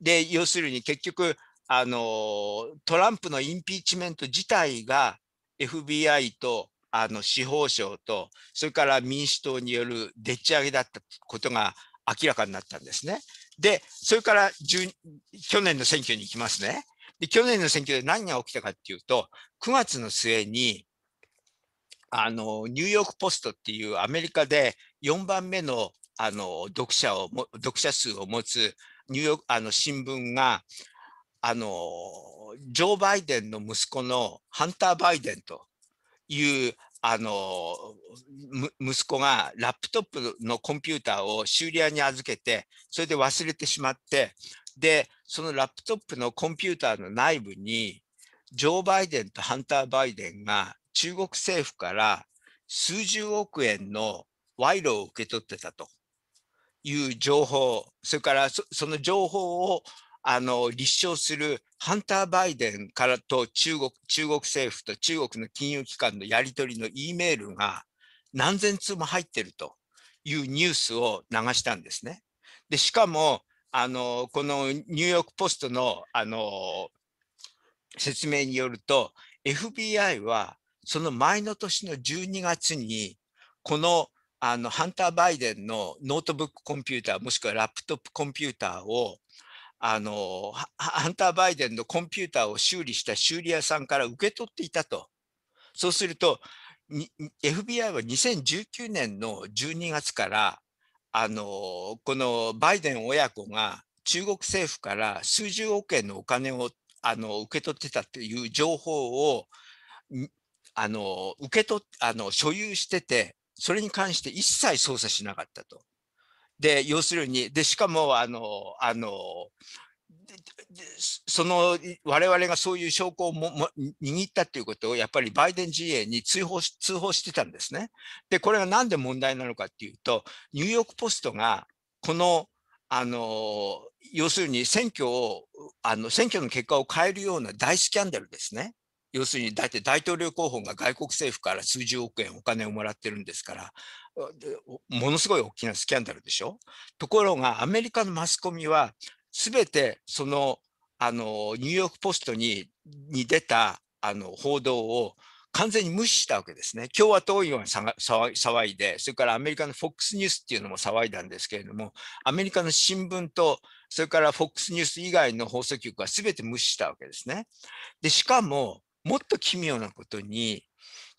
S2: で要するに結局あのトランプのインピーチメント自体が FBI とあの司法省とそれから民主党によるでっち上げだったことが明らかになったんですね。で、それから去年の選挙に行きますね。で、去年の選挙で何が起きたかっていうと、9月の末に、あの、ニューヨークポストっていうアメリカで4番目のあの読者をも、読者数を持つニューヨークあの新聞があのジョー・バイデンの息子のハンター・バイデンというあの息子がラップトップのコンピューターを修理屋に預けてそれで忘れてしまってでそのラップトップのコンピューターの内部にジョー・バイデンとハンター・バイデンが中国政府から数十億円の賄賂を受け取ってたという情報それからその情報をあの立証するハンター・バイデンからと中国中国政府と中国の金融機関のやり取りの E メールが何千通も入ってるというニュースを流したんですね。でしかもあのこのニューヨーク・ポストのあの説明によると FBI はその前の年の12月にこのあのハンター・バイデンのノートブックコンピューターもしくはラップトップコンピューターをあの、ハンター・バイデンのコンピューターを修理した修理屋さんから受け取っていたと。そうすると、FBI は2019年の12月から、あの、このバイデン親子が中国政府から数十億円のお金をあの受け取ってたっていう情報をあの受け取あの所有してて、それに関して一切捜査しなかったと。で、要するに、で、しかも、あの、あの、その我々がそういう証拠をもも握ったということをやっぱりバイデン陣営に通報し通報してたんですね。で、これが何で問題なのかっていうと、ニューヨーク・ポストがこのあの要するに選挙をあの選挙の結果を変えるような大スキャンダルですね。要するに大統領候補が外国政府から数十億円お金をもらってるんですからものすごい大きなスキャンダルでしょところがアメリカのマスコミは全てそのあのニューヨーク・ポストにに出たあの報道を完全に無視したわけですね。共和党員は騒いで、それからアメリカの FOX ニュースっていうのも騒いだんですけれども、アメリカの新聞と、それから FOX ニュース以外の放送局は全て無視したわけですね。で、しかも、もっと奇妙なことに、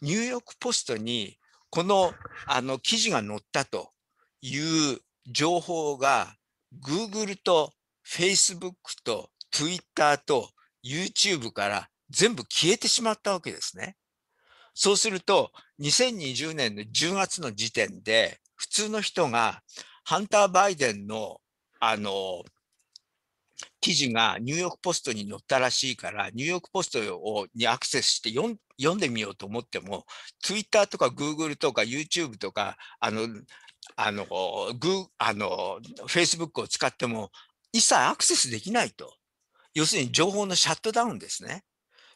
S2: ニューヨークポストにこのあの記事が載ったという情報が Google と Facebook と Twitter と YouTube から全部消えてしまったわけですね。そうすると、2020年の10月の時点で、普通の人がハンター・バイデンのあの記事がニューヨークポストに載ったらしいから、ニューヨークポストをにアクセスして読んでみようと思っても、Twitter とか Google とか YouTube とか、あの、あの、グあの Facebook を使っても一切アクセスできないと。要するに情報のシャットダウンですね。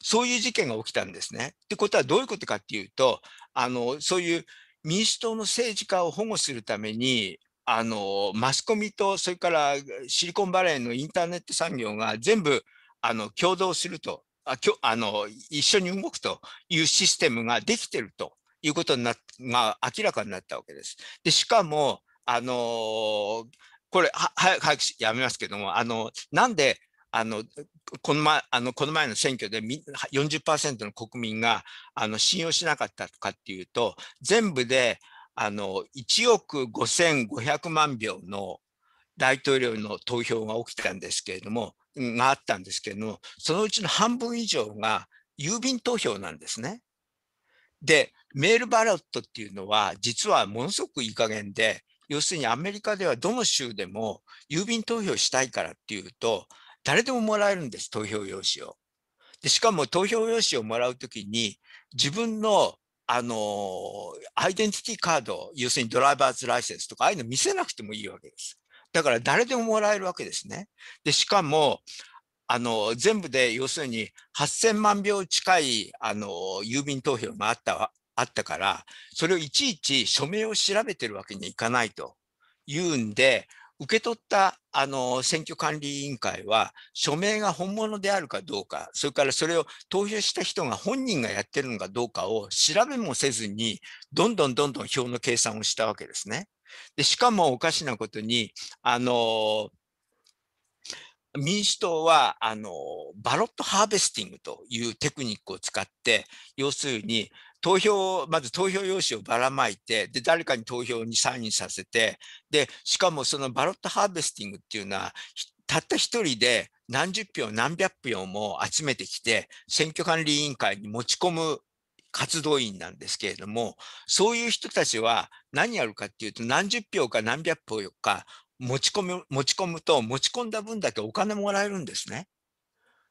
S2: そういう事件が起きたんですね。ってことはどういうことかっていうと、あの、そういう民主党の政治家を保護するために、あのマスコミとそれからシリコンバレーのインターネット産業が全部あの共同するとあきょあの一緒に動くというシステムができてるということになが明らかになったわけです。でしかもあのこれは早く早くやめますけどもあのなんであのこの前あのこの前の選挙で40%の国民があの信用しなかったかっていうと全部であの1億5500万票の大統領の投票が起きたんですけれども、があったんですけれども、そのうちの半分以上が郵便投票なんですね。で、メールバロットっていうのは、実はものすごくいい加減で、要するにアメリカではどの州でも郵便投票したいからっていうと、誰でももらえるんです、投票用紙を。でしかも投票用紙をもらうときに、自分のあの、アイデンティティカード、要するにドライバーズライセンスとか、ああいうの見せなくてもいいわけです。だから誰でももらえるわけですね。で、しかも、あの、全部で要するに8000万票近い、あの、郵便投票があった、あったから、それをいちいち署名を調べてるわけにいかないというんで、受け取ったあの選挙管理委員会は署名が本物であるかどうかそれからそれを投票した人が本人がやってるのかどうかを調べもせずにどんどんどんどん票の計算をしたわけですね。でしかもおかしなことにあの民主党はあのバロットハーベスティングというテクニックを使って要するに投票まず投票用紙をばらまいてで誰かに投票にサインさせてでしかもそのバロットハーベスティングっていうのはたった一人で何十票何百票も集めてきて選挙管理委員会に持ち込む活動員なんですけれどもそういう人たちは何やるかっていうと何十票か何百票か持ち込む持ち込むと持ち込んだ分だけお金もらえるんですね。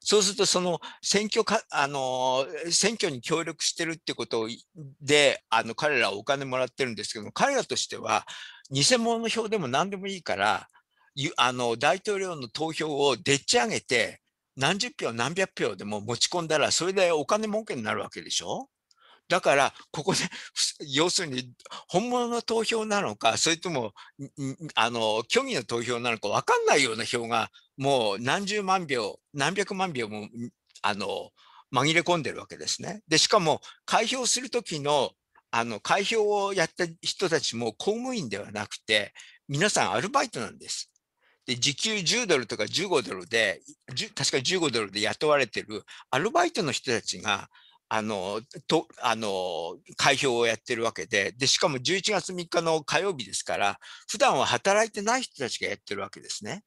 S2: そうすると、その選挙か、あの、選挙に協力してるってことで、あの、彼らはお金もらってるんですけど彼らとしては、偽物の票でも何でもいいから、あの、大統領の投票をでっち上げて、何十票何百票でも持ち込んだら、それでお金儲けになるわけでしょだから、ここで、要するに、本物の投票なのか、それとも、あの、虚偽の投票なのか分かんないような票が、もう何十万票、何百万票も、あの、紛れ込んでるわけですね。で、しかも、開票するときの、あの、開票をやった人たちも公務員ではなくて、皆さんアルバイトなんです。で、時給10ドルとか15ドルで、確か15ドルで雇われてるアルバイトの人たちが、あの、と、あの、開票をやってるわけで、で、しかも11月3日の火曜日ですから、普段は働いてない人たちがやってるわけですね。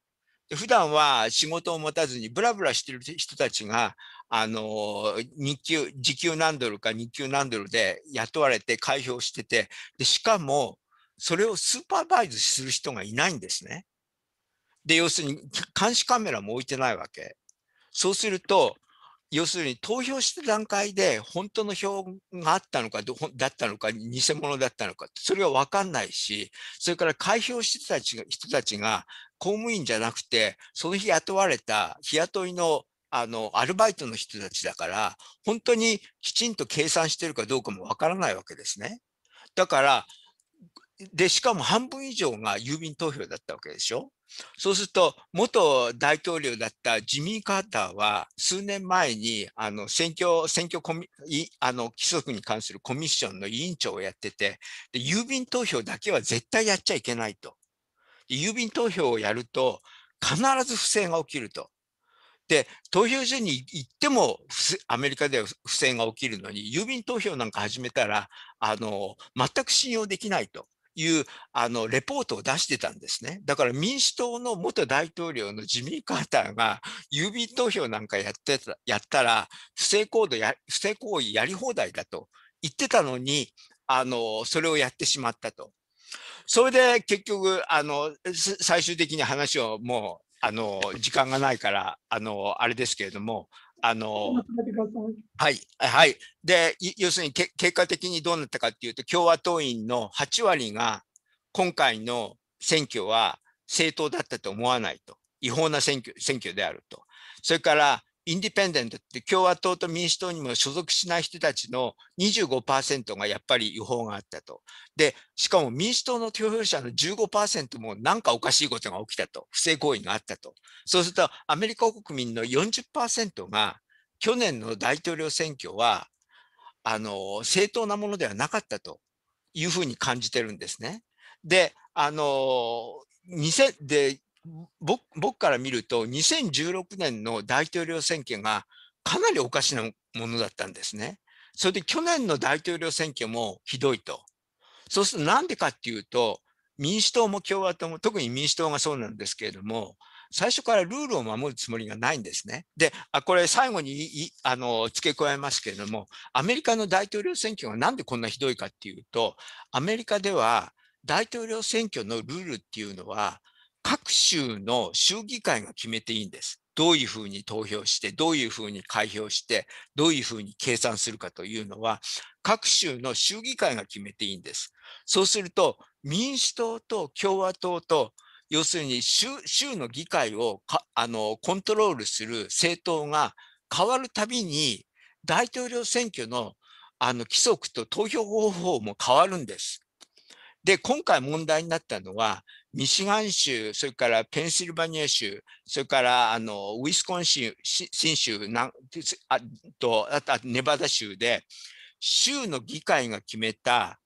S2: で普段は仕事を持たずにブラブラしてる人たちが、あの、日給、時給何ドルか日給何ドルで雇われて開票してて、で、しかも、それをスーパーバイズする人がいないんですね。で、要するに監視カメラも置いてないわけ。そうすると、要するに投票した段階で本当の票があったのかだったのか偽物だったのかそれは分かんないしそれから開票してた人たちが公務員じゃなくてその日雇われた日雇いのあのアルバイトの人たちだから本当にきちんと計算してるかどうかも分からないわけですね。だからでしかも半分以上が郵便投票だったわけでしょ。そうすると、元大統領だったジミー・カーターは、数年前に、あの、選挙、選挙コミ、あの、規則に関するコミッションの委員長をやってて、で郵便投票だけは絶対やっちゃいけないと。郵便投票をやると、必ず不正が起きると。で、投票所に行っても、アメリカでは不正が起きるのに、郵便投票なんか始めたら、あの、全く信用できないと。いうあのレポートを出してたんですね。だから民主党の元大統領のジミー・カーターが郵便投票なんかやってたやったら不正行動や不正行為やり放題だと言ってたのにあのそれをやってしまったと。それで結局あの最終的に話をもうあの時間がないからあのあれですけれどもあの、はい、はい。で、要するにけ結果的にどうなったかっていうと、共和党員の8割が今回の選挙は正当だったと思わないと。違法な選挙選挙であると。それからインディペンデントって共和党と民主党にも所属しない人たちの25%がやっぱり違法があったと。で、しかも民主党の投票者の15%もなんかおかしいことが起きたと。不正行為があったと。そうするとアメリカ国民の40%が去年の大統領選挙はあの正当なものではなかったというふうに感じてるんですね。で、あの、2000で僕から見ると2016年の大統領選挙がかなりおかしなものだったんですね。それで去年の大統領選挙もひどいと。そうするとなんでかっていうと民主党も共和党も特に民主党がそうなんですけれども最初からルールを守るつもりがないんですね。で、あこれ最後にあの付け加えますけれども、アメリカの大統領選挙がなんでこんなひどいかっていうと、アメリカでは大統領選挙のルールっていうのは、各州の州議会が決めていいんです。どういうふうに投票して、どういうふうに開票して、どういうふうに計算するかというのは、各州の州議会が決めていいんです。そうすると、民主党と共和党と、要するに州の議会をあのコントロールする政党が変わるたびに、大統領選挙のあの規則と投票方法も変わるんです。で、今回問題になったのは、ミシガン州、それからペンシルバニア州、それからあのウィスコンシン州なあと、あとネバダ州で、州の議会が決めた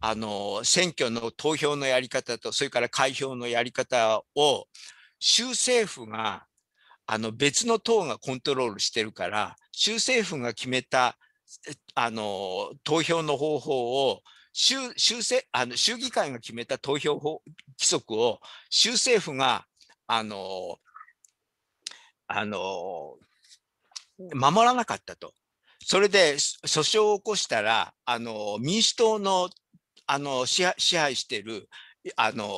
S2: あの選挙の投票のやり方と、それから開票のやり方を、州政府があの別の党がコントロールしてるから、州政府が決めたあの投票の方法を州州政あの州議会が決めた投票法規則を州政府が、あの、あの、守らなかったと。それで訴訟を起こしたら、あの、民主党の、あの、支配している、あの、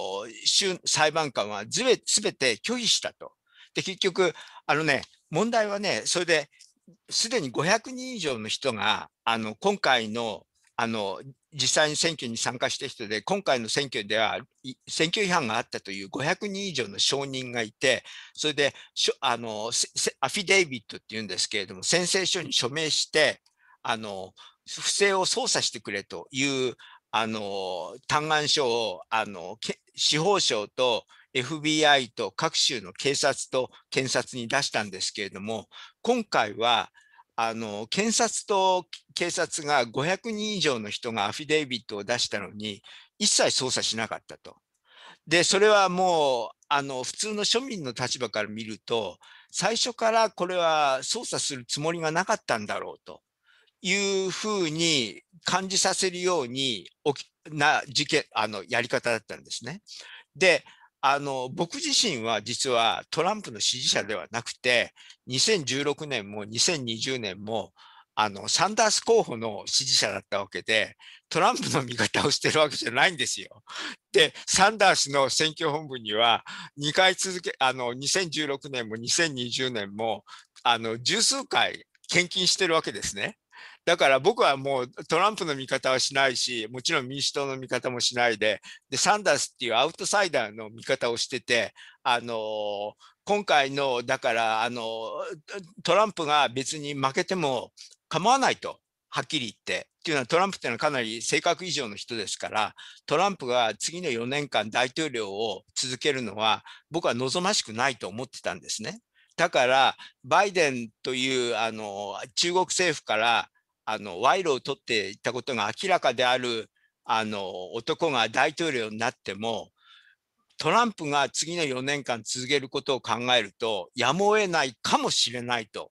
S2: 州裁判官は全べて拒否したと。で、結局、あのね、問題はね、それで、すでに500人以上の人が、あの、今回のあの実際に選挙に参加した人で今回の選挙では選挙違反があったという500人以上の証人がいてそれであのアフィデイビットっていうんですけれども宣誓書に署名してあの不正を捜査してくれというあの嘆願書をあの司法省と FBI と各州の警察と検察に出したんですけれども今回はあの検察と警察が500人以上の人がアフィデイビットを出したのに一切捜査しなかったと。でそれはもうあの普通の庶民の立場から見ると最初からこれは捜査するつもりがなかったんだろうというふうに感じさせるようにな事件あのやり方だったんですね。であの、僕自身は実はトランプの支持者ではなくて、2016年も2020年も、あの、サンダース候補の支持者だったわけで、トランプの味方をしてるわけじゃないんですよ。で、サンダースの選挙本部には、2回続け、あの、2016年も2020年も、あの、十数回献金してるわけですね。だから僕はもうトランプの見方はしないし、もちろん民主党の見方もしないで、でサンダースっていうアウトサイダーの見方をしてて、あのー、今回の、だから、あのー、トランプが別に負けても構わないと、はっきり言って。っていうのはトランプっていうのはかなり性格以上の人ですからトランプが次の4年間大統領を続けるのは僕は望ましくないと思ってたんですね。だからバイデンというあの中国政府からあの賄賂を取っていたことが明らかであるあの男が大統領になってもトランプが次の4年間続けることを考えるとやむを得ないかもしれないと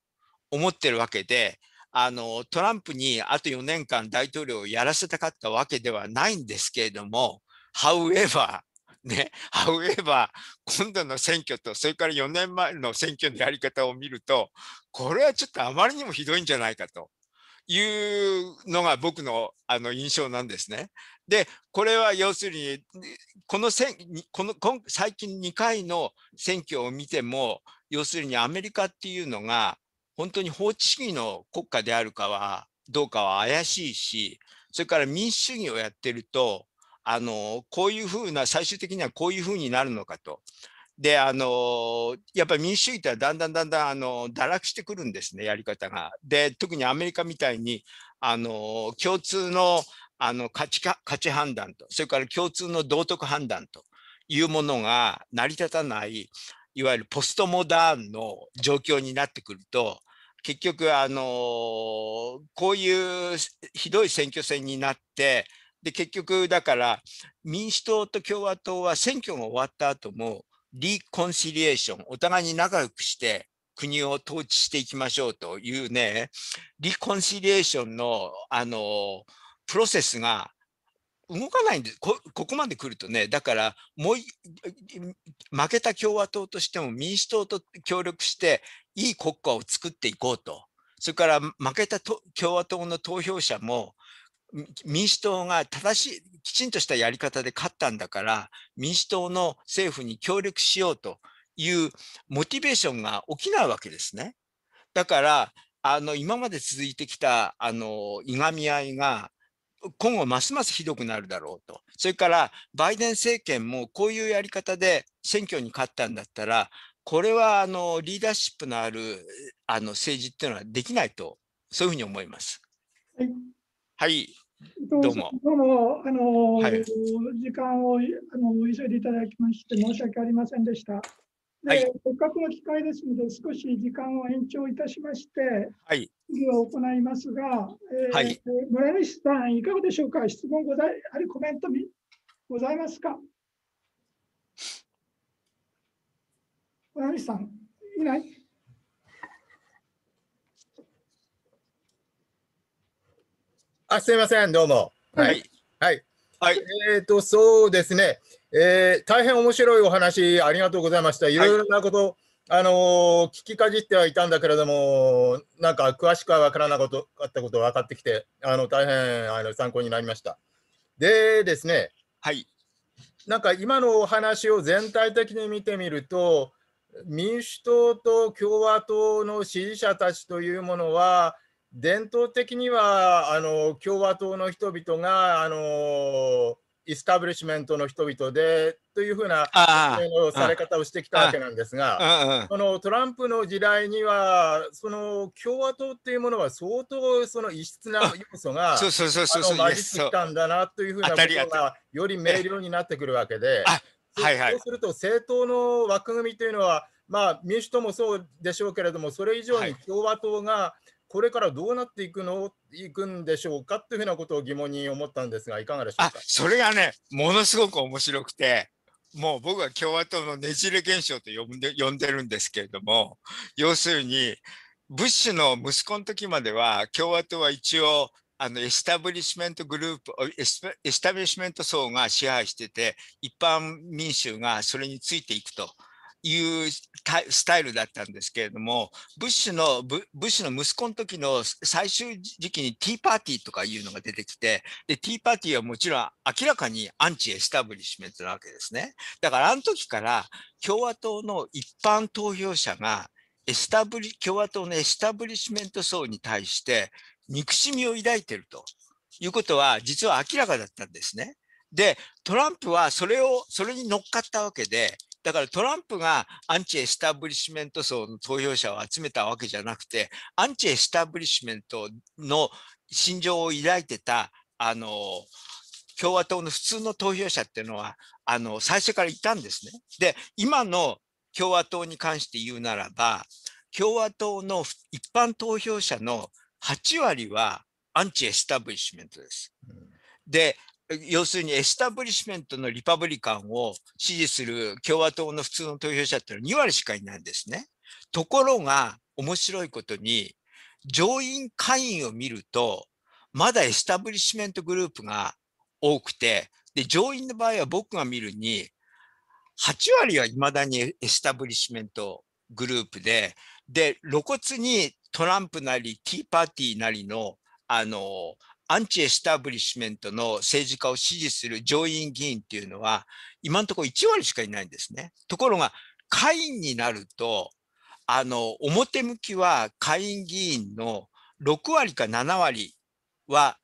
S2: 思ってるわけであのトランプにあと4年間大統領をやらせたかったわけではないんですけれども however ね、however 今度の選挙とそれから4年前の選挙のやり方を見るとこれはちょっとあまりにもひどいんじゃないかというのが僕のあの印象なんですね。でこれは要するにこのせこの今最近2回の選挙を見ても要するにアメリカっていうのが本当に法治主義の国家であるかはどうかは怪しいしそれから民主主義をやってるとあのこういうふうな最終的にはこういうふうになるのかとで、あの、やっぱり民主主義ってはだんだんだんだん、あの、堕落してくるんですね、やり方が。で、特にアメリカみたいに、あの、共通の、あの、価値か、価値判断と、それから共通の道徳判断というものが成り立たない、いわゆるポストモダンの状況になってくると、結局、あの、こういうひどい選挙戦になって、で、結局、だから、民主党と共和党は選挙が終わった後も、リコンシリエーション、お互いに仲良くして国を統治していきましょうというね、リコンシリエーションの、あの、プロセスが動かないんですここまで来るとねだからもう負けた共和党としても民主党と協力していい国家を作っていこうとそれから負けた共和党の投票者も民主党が正しい、きちんとしたやり方で勝ったんだから、民主党の政府に協力しようというモチベーションが起きないわけですね。だから、あの、今まで続いてきた、あの、いがみ合いが、今後ますますひどくなるだろうと。それから、バイデン政権もこういうやり方で選挙に勝ったんだったら、これはあのリーダーシップのあるあの政治っていうのはできないと、そういうふうに思います。
S1: はい、はいどうも。どうも、あの、はい、時間をあの急いでいただきまして申し訳ありませんでした。はい、せっかくの機会ですので、少し時間を延長いたしまして、はい、次を行いますが、えー、はい、村西さん、いかがでしょうか質問ござい、あれコメントございますか村西さん、いない
S3: あ、すいません、どうも。はい。はい。はい、えっ、ー、と、そうですね。えー、大変面白いお話、ありがとうございました。いろいろなこと、はい、あのー、聞きかじってはいたんだけれども、なんか詳しくは分からなかったこと分かってきて、あの大変あの参考になりました。でですね、はい。なんか今のお話を全体的に見てみると、民主党と共和党の支持者たちというものは、伝統的にはあの共和党の人々があのイスタブリッシュメントの人々でというふうなされ方をしてきたわけなんですが、このトランプの時代には、その共和党っていうものは相当その異質な要素が混じってきたんだなというふうなことがより明瞭になってくるわけで、はいはい、そうすると政党の枠組みというのは、まあ、民主党もそうでしょうけれども、それ以上に共和党が、はいこれからどうなっていくのいくんでしょうかっていうふうなことを疑問に思ったんですがいかがでしょうか
S2: それがねものすごく面白くてもう僕は共和党のねじれ現象と呼んで呼んでるんですけれども要するにブッシュの息子の時までは共和党は一応あのエスタブリッシュメントグループエスタブリッシュメント層が支配してて一般民衆がそれについていくというスタイルだったんですけれども、ブッシュの、ブッシュの息子の時の最終時期にティーパーティーとかいうのが出てきて、で、ティーパーティーはもちろん明らかにアンチエスタブリッシュメントなわけですね。だからあの時から共和党の一般投票者がエスタブリ、共和党のエスタブリッシュメント層に対して憎しみを抱いてるということは実は明らかだったんですね。で、トランプはそれを、それに乗っかったわけで、だからトランプがアンチエスタブリッシュメント層の投票者を集めたわけじゃなくて、アンチエスタブリッシュメントの心情を抱いてた、あの、共和党の普通の投票者っていうのは、あの、最初からいたんですね。で、今の共和党に関して言うならば、共和党の一般投票者の8割はアンチエスタブリッシュメントです。で、要するにエスタブリシメントのリパブリカンを支持する共和党の普通の投票者ってのは2割しかいないんですね。ところが面白いことに上院下院を見るとまだエスタブリッシュメントグループが多くてで上院の場合は僕が見るに8割はいまだにエスタブリッシュメントグループでで露骨にトランプなりティーパーティーなりのあのアンチエスタブリッシュメントの政治家を支持する上院議員っていうのは、今のところ1割しかいないんですね。ところが、下院になると、あの、表向きは下院議員の6割か7割は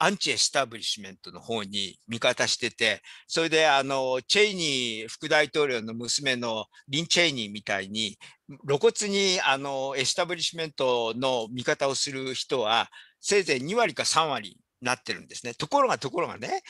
S2: アンチエスタブリッシュメントの方に味方してて、それであの、チェイニー副大統領の娘のリン・チェイニーみたいに、露骨にあの、エスタブリッシュメントの味方をする人は、せいぜい2割か3割になってるんですね。ところがところがね、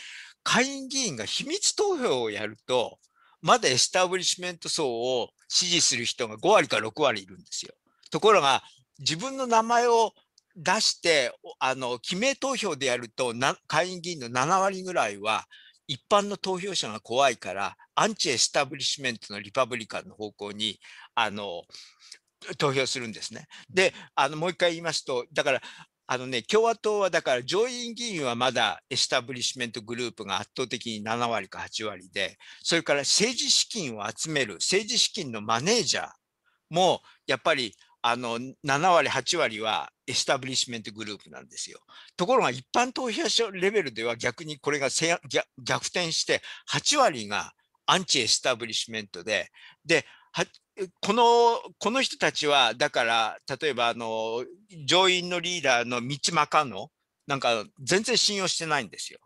S2: 下院議員が秘密投票をやると、まだエスタブリッシュメント層を支持する人が5割か6割いるんですよ。ところが、自分の名前を出して、あの、記名投票でやると、下院議員の7割ぐらいは、一般の投票者が怖いから、アンチエスタブリッシュメントのリパブリカンの方向に、あの、投票するんですね。で、あの、もう一回言いますと、だから、あのね、共和党はだから上院議員はまだエスタブリッシュメントグループが圧倒的に7割か8割で、それから政治資金を集める政治資金のマネージャーもやっぱりあの7割、8割はエスタブリッシュメントグループなんですよ。ところが一般投票者レベルでは逆にこれが逆転して8割がアンチエスタブリッシュメントで、で、このこの人たちはだから例えばあの上院のリーダーの道真かのなんか全然信用してないんですよ。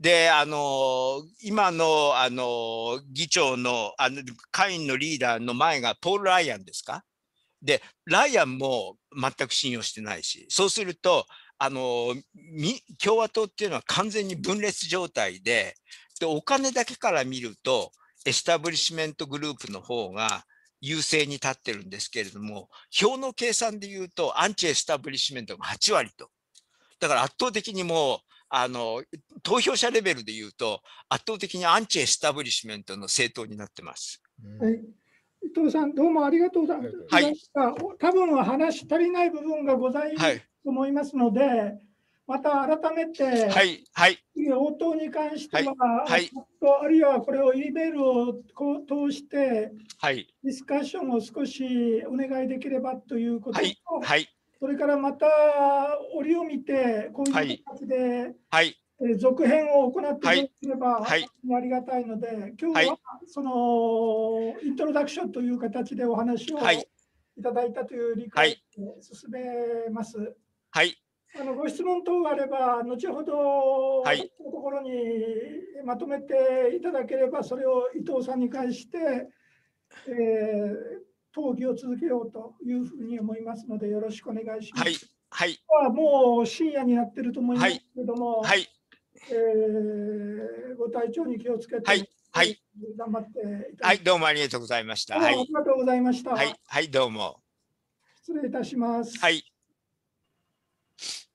S2: であの今のあの議長のあの会員のリーダーの前がポール・ライアンですかでライアンも全く信用してないしそうするとあの共和党っていうのは完全に分裂状態ででお金だけから見るとエスタブリッシュメントグループの方が優勢に立ってるんですけれども、票の計算でいうと、アンチエスタブリッシュメントが8割と。だから圧倒的にもう、あの、投票者レベルでいうと、圧倒的にアンチエスタブリッシュメントの政党になってます。
S1: はい、伊藤さん、どうもありがとうございました。はい、多分話足りない部分がございますと思いますので、はいまた改めて、はい、はい、応答に関しては、はい、あるいはこれを E メールを通して、はい、ディスカッションを少しお願いできればということと、はい、それからまた折を見て、こういう形で、はい続編を行っていければ、はい、ありがたいので、今日はそのイントロダクションという形でお話をいただいたという理解で進めます。はいあのご質問等あれば、後ほど、はい、のところにまとめていただければ、それを伊藤さんに返して、えー、討議を続けようというふうに思いますので、よろしくお願いします。はい、はい、はもう深夜になってると思いますけれども、はい、えー、ご体調に気をつけて。はいはい。頑張って
S2: はい、どうもありがとうございました。はい、あり
S1: がとうございました。はい、
S2: はい、どうも。
S1: 失礼いたします。はい。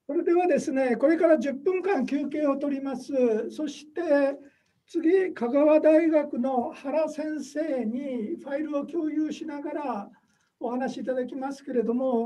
S1: それではですね、これから10分間休憩を取ります。そして次、香川大学の原先生にファイルを共有しながらお話しいただきますけれども、